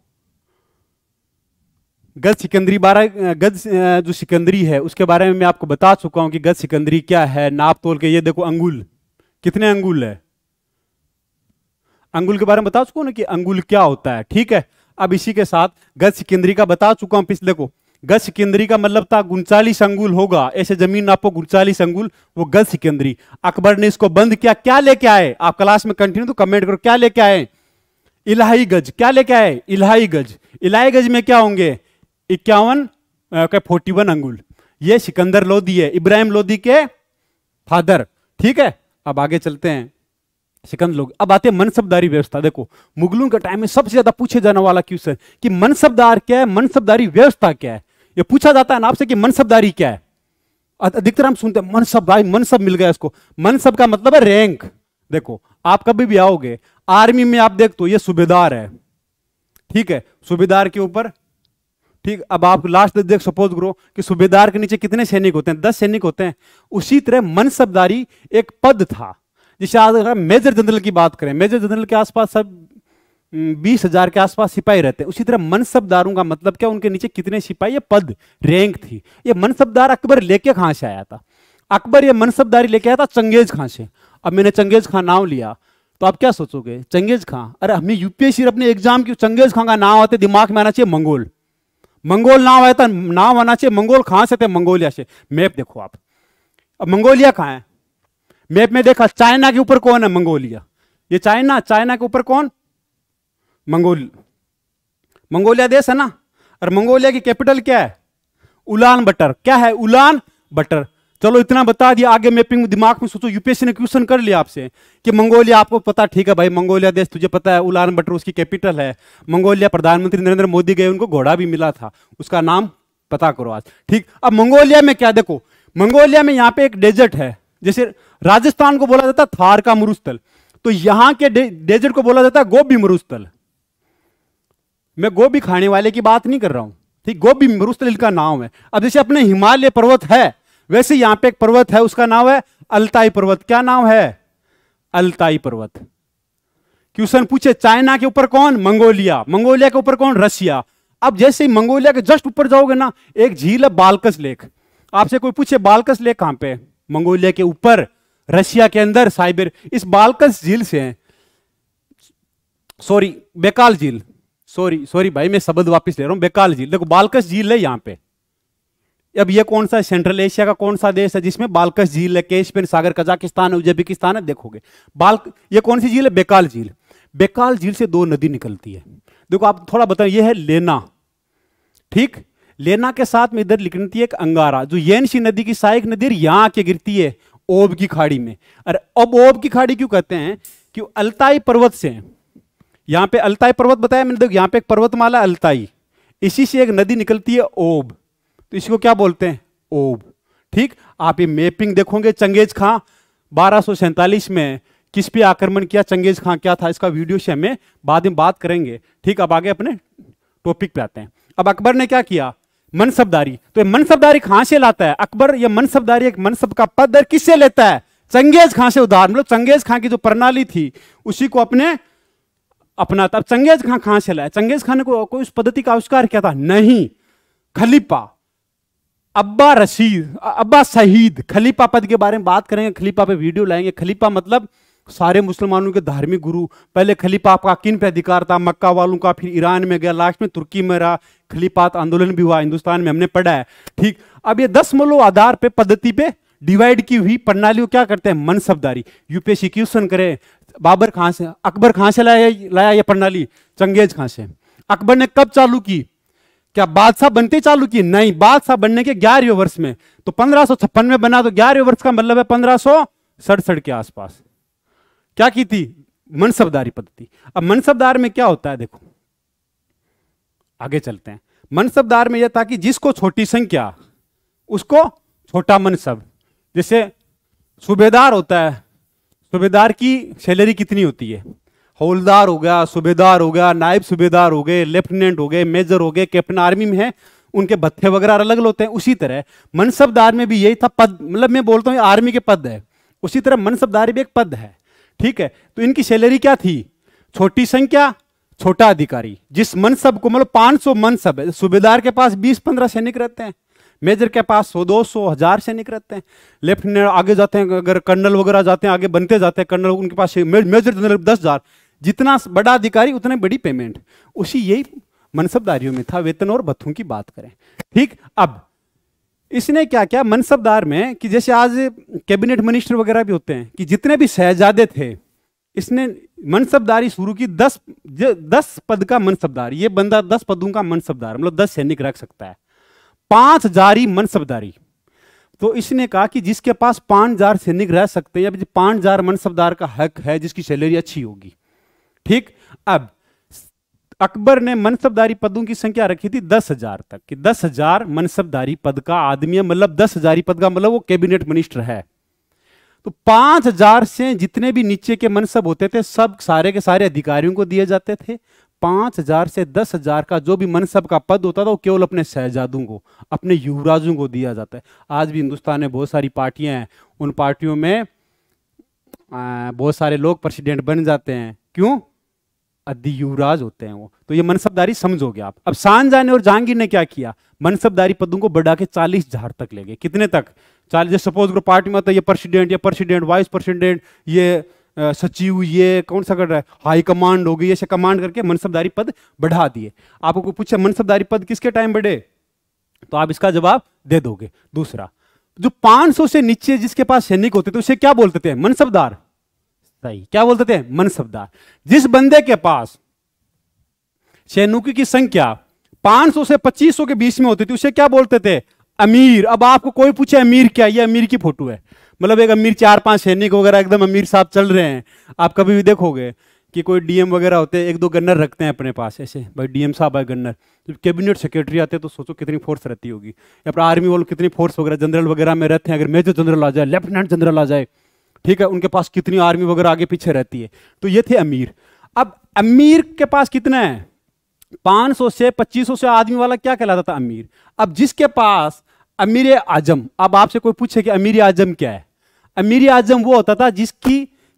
गज सिकंदरी बारह गज जो सिकंदरी है उसके बारे में मैं आपको बता चुका हूं कि गज सिकंदरी क्या है नाप तोल के ये देखो अंगुल कितने अंगुल है अंगुल के बारे में बता चुका हूं ना कि अंगुल क्या होता है ठीक है अब इसी के साथ गज सिकंदरी का बता चुका हूं पिछले को गज सिकंदरी का मतलब था गुनचालीस अंगुल होगा ऐसे जमीन नापो गुनचालीस अंगुल वो गज सिकंदरी अकबर ने इसको बंद किया क्या लेके आए आप क्लास में कंटिन्यू तो कमेंट करो क्या लेके आए इलाही गज क्या लेके आए इलाही गज इलाही गज में क्या होंगे इक्यावन फोर्टी वन अंगुल ये सिकंदर लोधी है इब्राहिम लोधी के फादर ठीक है अब आगे चलते हैं सिकंद लोग अब आते हैं मनसबदारी व्यवस्था देखो मुगलों के टाइम में सबसे ज्यादा पूछे जाने वाला क्वेश्चन कि मनसबदार क्या है मनसबदारी व्यवस्था क्या है ये पूछा जाता है ना आपसे कि मनसबदारी क्या है अधिकतर हम सुनते हैं मनसब भाई मनसब मिल गया इसको मनसब का मतलब है रैंक देखो आप कभी भी आओगे आर्मी में आप देख तो ये सुबेदार है ठीक है सुबेदार के ऊपर ठीक अब आप लास्ट देख सपोज करो कि सुबेदार के नीचे कितने सैनिक होते हैं दस सैनिक होते हैं उसी तरह मनसबदारी एक पद था जिसे आज मेजर जनरल की बात करें मेजर जनरल के आसपास सब बीस हजार के आसपास सिपाही रहते हैं उसी तरह मनसबदारों का मतलब क्या उनके नीचे कितने सिपाही या पद रैंक थी ये मनसबदार अकबर लेके कहाँ से आया था अकबर ये मनसबदारी लेके आया था चंगेज खां से अब मैंने चंगेज खां नाम लिया तो आप क्या सोचोगे चंगेज खां अरे हमें यूपीएससी अपने एग्जाम की चंगेज खां का नाम आते दिमाग में आना चाहिए मंगोल मंगोल नाम आया था नाम आना चाहिए मंगोल खां से थे मंगोलिया से मैप देखो आप अब मंगोलिया कहाँ है मैप में देखा चाइना के ऊपर कौन है मंगोलिया ये चाइना चाइना के ऊपर कौन मंगोल मंगोलिया देश है ना और मंगोलिया की कैपिटल क्या है उलान बटर क्या है उलान बटर चलो इतना बता दिया आगे मैपिंग दिमाग में सोचो यूपीएससी ने क्वेश्चन कर लिया आपसे कि मंगोलिया आपको पता ठीक है भाई मंगोलिया देश तुझे पता है उलान बटर उसकी कैपिटल है मंगोलिया प्रधानमंत्री नरेंद्र मोदी गए उनको घोड़ा भी मिला था उसका नाम पता करो आज ठीक अब मंगोलिया में क्या देखो मंगोलिया में यहाँ पे एक डेजर्ट है जैसे राजस्थान को बोला जाता है थार का मरुस्थल तो यहाँ के डेजर्ट को बोला जाता है गोभी मरुस्थल मैं गोभी खाने वाले की बात नहीं कर रहा हूं ठीक गोभी मरुस्तलिल का नाम है अब जैसे अपने हिमालय पर्वत है वैसे यहाँ पे एक पर्वत है उसका नाम है अल्ताई पर्वत क्या नाम है अल्ताई पर्वत क्वेश्चन पूछे चाइना के ऊपर कौन मंगोलिया मंगोलिया के ऊपर कौन रशिया अब जैसे ही मंगोलिया के जस्ट ऊपर जाओगे ना एक झील है बालकस लेक आपसे कोई पूछे बालकस लेक कहां पे मंगोलिया के ऊपर रशिया के अंदर साइबर इस बालकस झील से है सॉरी बेकाल झील सॉरी सॉरी भाई मैं शब्द वापस ले रहा हूँ बेकाल झील देखो बालकस झील है यहाँ पे अब ये कौन सा सेंट्रल एशिया का कौन सा देश है जिसमें बालकस झील है केशपेन सागर कजाकिस्तान है उज्बेकिस्तान है देखोगे बाल ये कौन सी झील है बेकाल झील बेकाल झील से दो नदी निकलती है देखो आप थोड़ा बताओ ये है लेना ठीक लेना के साथ में इधर निकलती है एक अंगारा जो ये नदी की सहायक नदी यहाँ आके गिरती है ओब की खाड़ी में अरे अब ओब की खाड़ी क्यों कहते हैं क्यों अल्ताई पर्वत से यहाँ पे अलताई पर्वत बताया मैंने देखो यहाँ पे एक पर्वतमाला अलताई इसी से एक नदी निकलती है ओब तो इसको क्या बोलते हैं ओब ठीक आप ये मैपिंग देखोगे चंगेज खां बारह में किस पे आक्रमण किया चंगेज खां क्या था इसका वीडियो से हमें बाद में बात करेंगे ठीक अब आगे अपने टॉपिक पे आते हैं अब अकबर ने क्या किया मनसबदारी तो ये मनसबदारी कहां से लाता है अकबर ये मनसबदारी एक मनसब का पद किससे लेता है चंगेज खां से उदाहरण मतलब चंगेज खां की जो प्रणाली थी उसी को अपने अपना तब चंगेज खान कहां से लाया चंगेज खान को, कोई उस पद्धति का आविष्कार किया था नहीं खलीफा अब्बा रशीद अब्बा शहीद खलीफा पद के बारे में बात करेंगे खलीफा पे वीडियो लाएंगे खलीफा मतलब सारे मुसलमानों के धार्मिक गुरु पहले खलीफा आपका किन पे अधिकार था मक्का वालों का फिर ईरान में गया लास्ट में तुर्की में रहा खलीफात आंदोलन भी हुआ हिंदुस्तान में हमने पढ़ा है ठीक अब ये दस मलो आधार पे पद्धति पे डिवाइड की हुई प्रणाली क्या करते हैं मन मनसबदारी यूपीएससी क्वेश्चन करें बाबर कहाँ से अकबर कहाँ से लाया लाया ये प्रणाली चंगेज कहाँ से अकबर ने कब चालू की क्या बादशाह बनते चालू की नहीं बादशाह बनने के ग्यारहवें वर्ष में तो पंद्रह में बना तो ग्यारहवें वर्ष का मतलब है पंद्रह के आसपास क्या की थी मनसबदारी पद्धति अब मनसबदार में क्या होता है देखो आगे चलते हैं मनसबदार में यह था कि जिसको छोटी संख्या उसको छोटा मनसब जैसे सूबेदार होता है सूबेदार की सैलरी कितनी होती है हौलदार हो गया सूबेदार हो गया नायब सूबेदार हो गए लेफ्टिनेंट हो गए मेजर हो गए कैप्टन आर्मी में है उनके भत्ते वगैरह अलग होते हैं उसी तरह मनसबदार में भी यही था पद मतलब मैं बोलता हूँ आर्मी के पद है उसी तरह मनसबदारी भी एक पद है ठीक है तो इनकी सैलरी क्या थी छोटी संख्या छोटा अधिकारी जिस मनसब को मतलब 500 मनसब है सूबेदार के पास 20-15 सैनिक रहते हैं मेजर के पास सौ दो सौ हज़ार सैनिक रहते हैं लेफ्टिनेंट आगे जाते हैं अगर कर्नल वगैरह जाते हैं आगे बनते जाते हैं कर्नल उनके पास मेजर जनरल दस हज़ार जितना बड़ा अधिकारी उतने बड़ी पेमेंट उसी यही मनसबदारियों में था वेतन और भत्थों की बात करें ठीक अब इसने क्या क्या मनसबदार में कि जैसे आज कैबिनेट मिनिस्टर वगैरह भी होते हैं कि जितने भी शहजादे थे इसने मनसबदारी शुरू की दस दस पद का मनसबदार ये बंदा दस पदों का मनसबदार मतलब दस सैनिक रख सकता है पांच जारी मनसबदारी तो इसने कहा कि जिसके पास पांच हजार सैनिक रह सकते हैं या पांच हजार मनसबदार का हक है जिसकी सैलरी अच्छी होगी ठीक अब अकबर ने मनसबदारी पदों की संख्या रखी थी दस हजार तक कि दस हजार मनसबदारी पद का आदमी है मतलब दस हजारी पद का मतलब वो कैबिनेट मिनिस्टर है तो पांच हजार से जितने भी नीचे के मनसब होते थे सब सारे के सारे अधिकारियों को दिए जाते थे पांच हजार से दस हजार का जो भी मनसब का पद होता था वो केवल अपने शहजादों को अपने युवराजों को दिया जाता है आज भी हिंदुस्तान में बहुत सारी पार्टियां हैं उन पार्टियों में बहुत सारे लोग प्रेसिडेंट बन जाते हैं क्यों अधि युवराज होते हैं वो तो ये मनसबदारी समझोगे आप अब शाहजहा ने और जहांगीर ने क्या किया मनसबदारी पदों को बढ़ा के चालीस हजार तक ले गए कितने तक चालीस सपोज करो पार्टी में होता है ये प्रेसिडेंट या प्रेसिडेंट वाइस प्रेसिडेंट ये सचिव ये कौन सा कर रहा है हाई कमांड हो गई ऐसे कमांड करके मनसबदारी पद बढ़ा दिए आपको कोई पूछे मनसबदारी पद किसके टाइम बढ़े तो आप इसका जवाब दे दोगे दूसरा जो 500 से नीचे जिसके पास सैनिक होते थे उसे क्या बोलते थे मनसबदार सही क्या बोलते थे मनसबदार जिस बंदे के पास सैनिकों की संख्या 500 से 2500 के बीच में होती थी उसे क्या बोलते थे अमीर अब आपको कोई पूछे अमीर क्या ये अमीर की फोटो है मतलब एक अमीर चार पांच सैनिक वगैरह एकदम अमीर साहब चल रहे हैं आप कभी भी देखोगे कि कोई डीएम वगैरह होते हैं एक दो गन्नर रखते हैं अपने पास ऐसे भाई डीएम साहब है गन्नर जब कैबिनेट सेक्रेटरी आते हैं तो सोचो कितनी फोर्स रहती होगी या फिर आर्मी वालों कितनी फोर्स वगैरह जनरल वगैरह में रहते हैं अगर मेजर जनरल आ जाए लेफ्टिनेंट जनरल आ जाए ठीक है उनके पास कितनी आर्मी वगैरह आगे पीछे रहती है तो ये थे अमीर अब अमीर के पास है पाँच सौ से सौ से आदमी वाला क्या कहलाता था अमीर अब जिसके पास अमीर आजम अब आपसे कोई पूछे कि अमीर आजम क्या है अमीरी आजम वो होता था जिसकी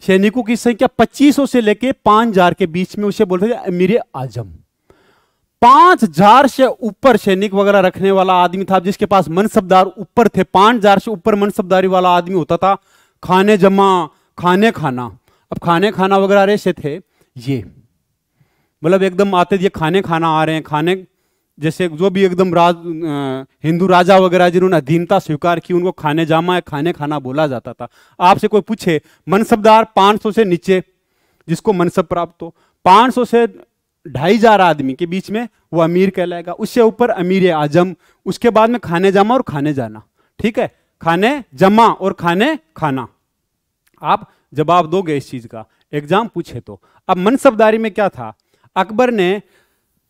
सैनिकों की संख्या पच्चीस से लेके 5000 के बीच में उसे बोलते थे अमीर आजम पांच हजार से ऊपर सैनिक वगैरह रखने वाला आदमी था जिसके पास मनसबदार ऊपर थे पांच हजार से ऊपर मनसबदारी वाला आदमी होता था खाने जमा खाने खाना अब खाने खाना वगैरह ऐसे थे ये मतलब एकदम आते थे खाने खाना आ रहे हैं खाने जैसे जो भी एकदम राज हिंदू राजा वगैरह जिन्होंने अधीनता स्वीकार की उनको खाने जामा या खाने खाना बोला जाता था आपसे कोई पूछे मनसबदार 500 से नीचे जिसको मनसब प्राप्त हो 500 से ढाई हजार आदमी के बीच में वो अमीर कहलाएगा उससे ऊपर अमीर आजम उसके बाद में खाने जामा और खाने जाना ठीक है खाने जमा और खाने खाना आप जवाब दोगे इस चीज का एग्जाम पूछे तो अब मनसबदारी में क्या था अकबर ने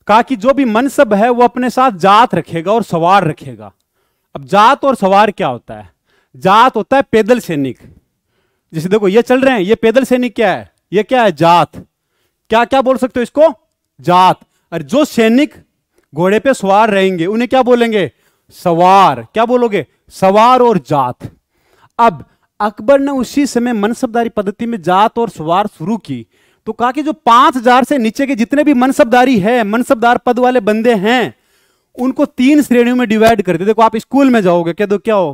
कहा कि जो भी मनसब है वो अपने साथ जात रखेगा और सवार रखेगा अब जात और सवार क्या होता है जात होता है पैदल सैनिक जैसे देखो ये चल रहे हैं ये पैदल सैनिक क्या है ये क्या है जात क्या क्या बोल सकते हो इसको जात और जो सैनिक घोड़े पे सवार रहेंगे उन्हें क्या बोलेंगे सवार क्या बोलोगे सवार और जात अब अकबर ने उसी समय मनसबदारी पद्धति में जात और सवार शुरू की तो कहा कि जो पांच हजार से नीचे के जितने भी मनसबदारी है मनसबदार पद वाले बंदे हैं उनको तीन श्रेणियों में डिवाइड कर दे देखो आप स्कूल में जाओगे क्या दो क्या हो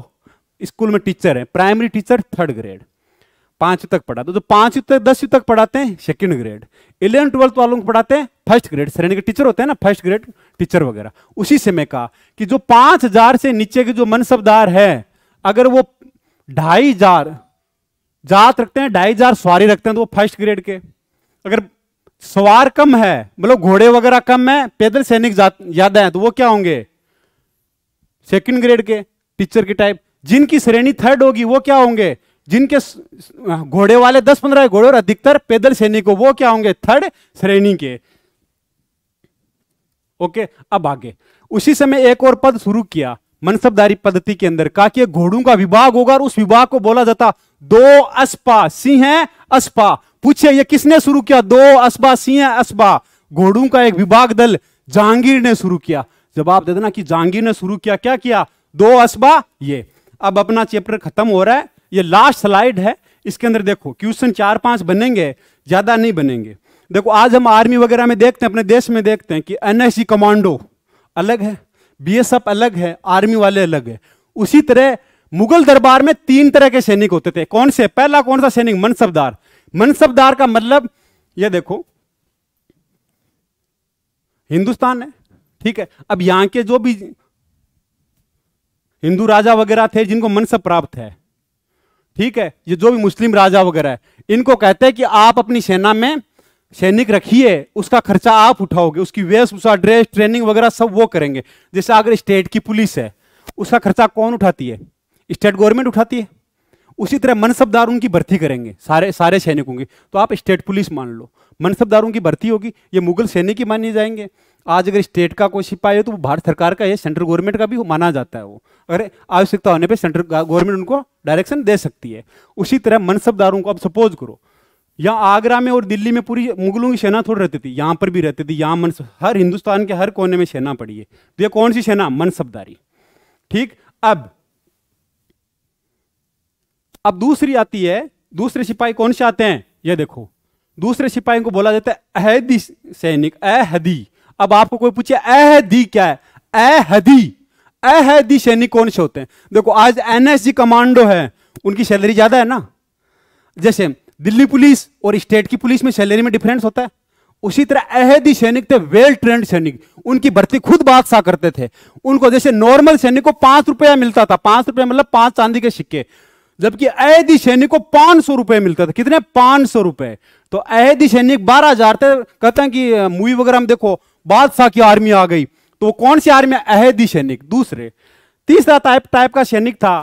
स्कूल में टीचर है प्राइमरी टीचर थर्ड ग्रेड पांच तक पढ़ा तो पांच तक दस तक पढ़ाते हैं सेकेंड ग्रेड इलेवन ट्वेल्थ वालों को पढ़ाते हैं फर्स्ट ग्रेड श्रेणी के टीचर होते हैं ना फर्स्ट ग्रेड टीचर वगैरह उसी से मैं कहा कि जो पांच हजार से नीचे के जो मनसबदार है अगर वो ढाई हजार जात रखते हैं ढाई हजार सवारी रखते हैं तो वो फर्स्ट ग्रेड के अगर सवार कम है मतलब घोड़े वगैरह कम है पैदल सैनिक ज्यादा है तो वो क्या होंगे सेकंड ग्रेड के टीचर के टाइप जिनकी श्रेणी थर्ड होगी वो क्या होंगे जिनके घोड़े वाले दस पंद्रह घोड़े और अधिकतर पैदल सैनिक हो वो क्या होंगे थर्ड श्रेणी के ओके अब आगे उसी समय एक और पद शुरू किया मनसबदारी पद्धति के अंदर कहा कि घोड़ों का विभाग होगा और उस विभाग को बोला जाता दो अस्पा सिंह अस्पा पूछे ये किसने शुरू किया दो असबा सिंह असबा घोड़ों का एक विभाग दल जहांगीर ने शुरू किया जवाब दे देना कि जहांगीर ने शुरू किया क्या किया दो असबा ये अब अपना चैप्टर खत्म हो रहा है ये लास्ट स्लाइड है इसके अंदर देखो क्वेश्चन चार पांच बनेंगे ज्यादा नहीं बनेंगे देखो आज हम आर्मी वगैरह में देखते हैं अपने देश में देखते हैं कि एनएससी कमांडो अलग है बीएसएफ अलग है आर्मी वाले अलग है उसी तरह मुगल दरबार में तीन तरह के सैनिक होते थे कौन से पहला कौन सा सैनिक मनसबदार मनसबदार का मतलब ये देखो हिंदुस्तान है ठीक है अब यहां के जो भी हिंदू राजा वगैरह थे जिनको मनसब प्राप्त है ठीक है ये जो भी मुस्लिम राजा वगैरह है इनको कहते हैं कि आप अपनी सेना में सैनिक रखिए उसका खर्चा आप उठाओगे उसकी वेशभूषा ड्रेस ट्रेनिंग वगैरह सब वो करेंगे जैसे अगर स्टेट की पुलिस है उसका खर्चा कौन उठाती है स्टेट गवर्नमेंट उठाती है उसी तरह मनसबदारों उनकी भर्ती करेंगे सारे सारे सैनिक होंगे तो आप स्टेट पुलिस मान लो मनसबदारों की भर्ती होगी ये मुगल सैनिक ही माने जाएंगे आज अगर स्टेट का कोई सिपाही है तो वो भारत सरकार का है सेंट्रल गवर्नमेंट का भी माना जाता है वो अगर आवश्यकता होने पर सेंट्रल गवर्नमेंट उनको डायरेक्शन दे सकती है उसी तरह मनसबदारों को अब सपोज करो यहाँ आगरा में और दिल्ली में पूरी मुगलों की सेना थोड़ी रहती थी यहाँ पर भी रहती थी यहाँ मनस हर हिंदुस्तान के हर कोने में सेना पड़ी है तो ये कौन सी सेना मनसबदारी ठीक अब अब दूसरी आती है दूसरे सिपाही कौन से आते हैं ये देखो दूसरे सिपाही को बोला जाता है अहदी सैनिक अहदी अब आपको कोई पूछे अहदी क्या है अहदी अहदी सैनिक कौन से होते हैं देखो आज एनएसजी कमांडो है उनकी सैलरी ज्यादा है ना जैसे दिल्ली पुलिस और स्टेट की पुलिस में सैलरी में डिफरेंस होता है उसी तरह अहदी सैनिक थे वेल ट्रेंड सैनिक उनकी भर्ती खुद बादशाह करते थे उनको जैसे नॉर्मल सैनिक को पांच रुपया मिलता था पांच रुपया मतलब पांच चांदी के सिक्के जबकि अहदी सैनिक को पांच सौ रुपए मिलता था कितने पांच सौ रुपए तो अहदी सैनिक बारह हजार थे कहते हैं कि मूवी वगैरह में देखो बादशाह की आर्मी आ गई तो वो कौन सी आर्मी अहदी सैनिक दूसरे तीसरा टाइप टाइप का सैनिक था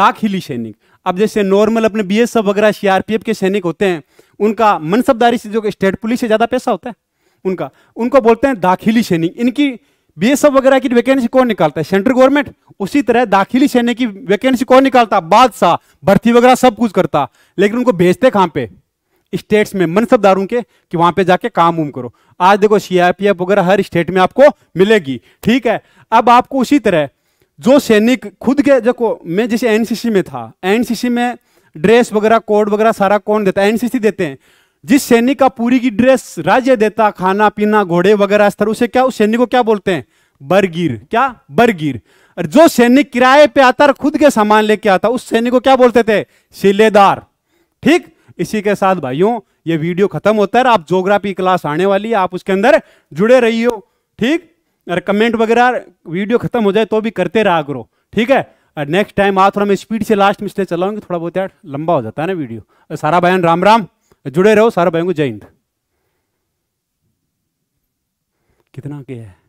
दाखिली सैनिक अब जैसे नॉर्मल अपने बी एस एफ वगैरह सीआरपीएफ के सैनिक होते हैं उनका मनसबदारी से जो स्टेट पुलिस से ज्यादा पैसा होता है उनका उनको बोलते हैं दाखिली सैनिक इनकी बी एस वगैरह की वैकेंसी कौन निकालता है सेंट्रल गवर्नमेंट उसी तरह दाखिली सैन्य की वैकेंसी कौन निकालता बादशाह भर्ती वगैरह सब कुछ करता लेकिन उनको भेजते कहां पे स्टेट्स में मनसबदारों के कि वहां पे जाके काम उम करो आज देखो सीआरपीएफ वगैरह हर स्टेट में आपको मिलेगी ठीक है अब आपको उसी तरह जो सैनिक खुद के देखो मैं जैसे एनसीसी में था एनसीसी में ड्रेस वगैरह कोड वगैरह सारा कौन देता है एनसीसी देते हैं जिस सैनिक का पूरी की ड्रेस राज्य देता खाना पीना घोड़े वगैरह स्तर उसे क्या उस सैनिक को क्या बोलते हैं बरगीर क्या बरगीर और जो सैनिक किराए पे आता और खुद के सामान लेके आता उस सैनिक को क्या बोलते थे सिलेदार ठीक इसी के साथ भाइयों ये वीडियो खत्म होता है आप जोग्राफी क्लास आने वाली है आप उसके अंदर जुड़े रही हो ठीक और कमेंट वगैरह वीडियो खत्म हो जाए तो भी करते रहा करो ठीक है और नेक्स्ट टाइम आप थोड़ा मैं स्पीड से लास्ट में इसलिए चलाऊंगी थोड़ा बहुत यार लंबा हो जाता है ना वीडियो सारा बयान राम राम जुड़े रहो सारा बैंक जय हिंद कितना के है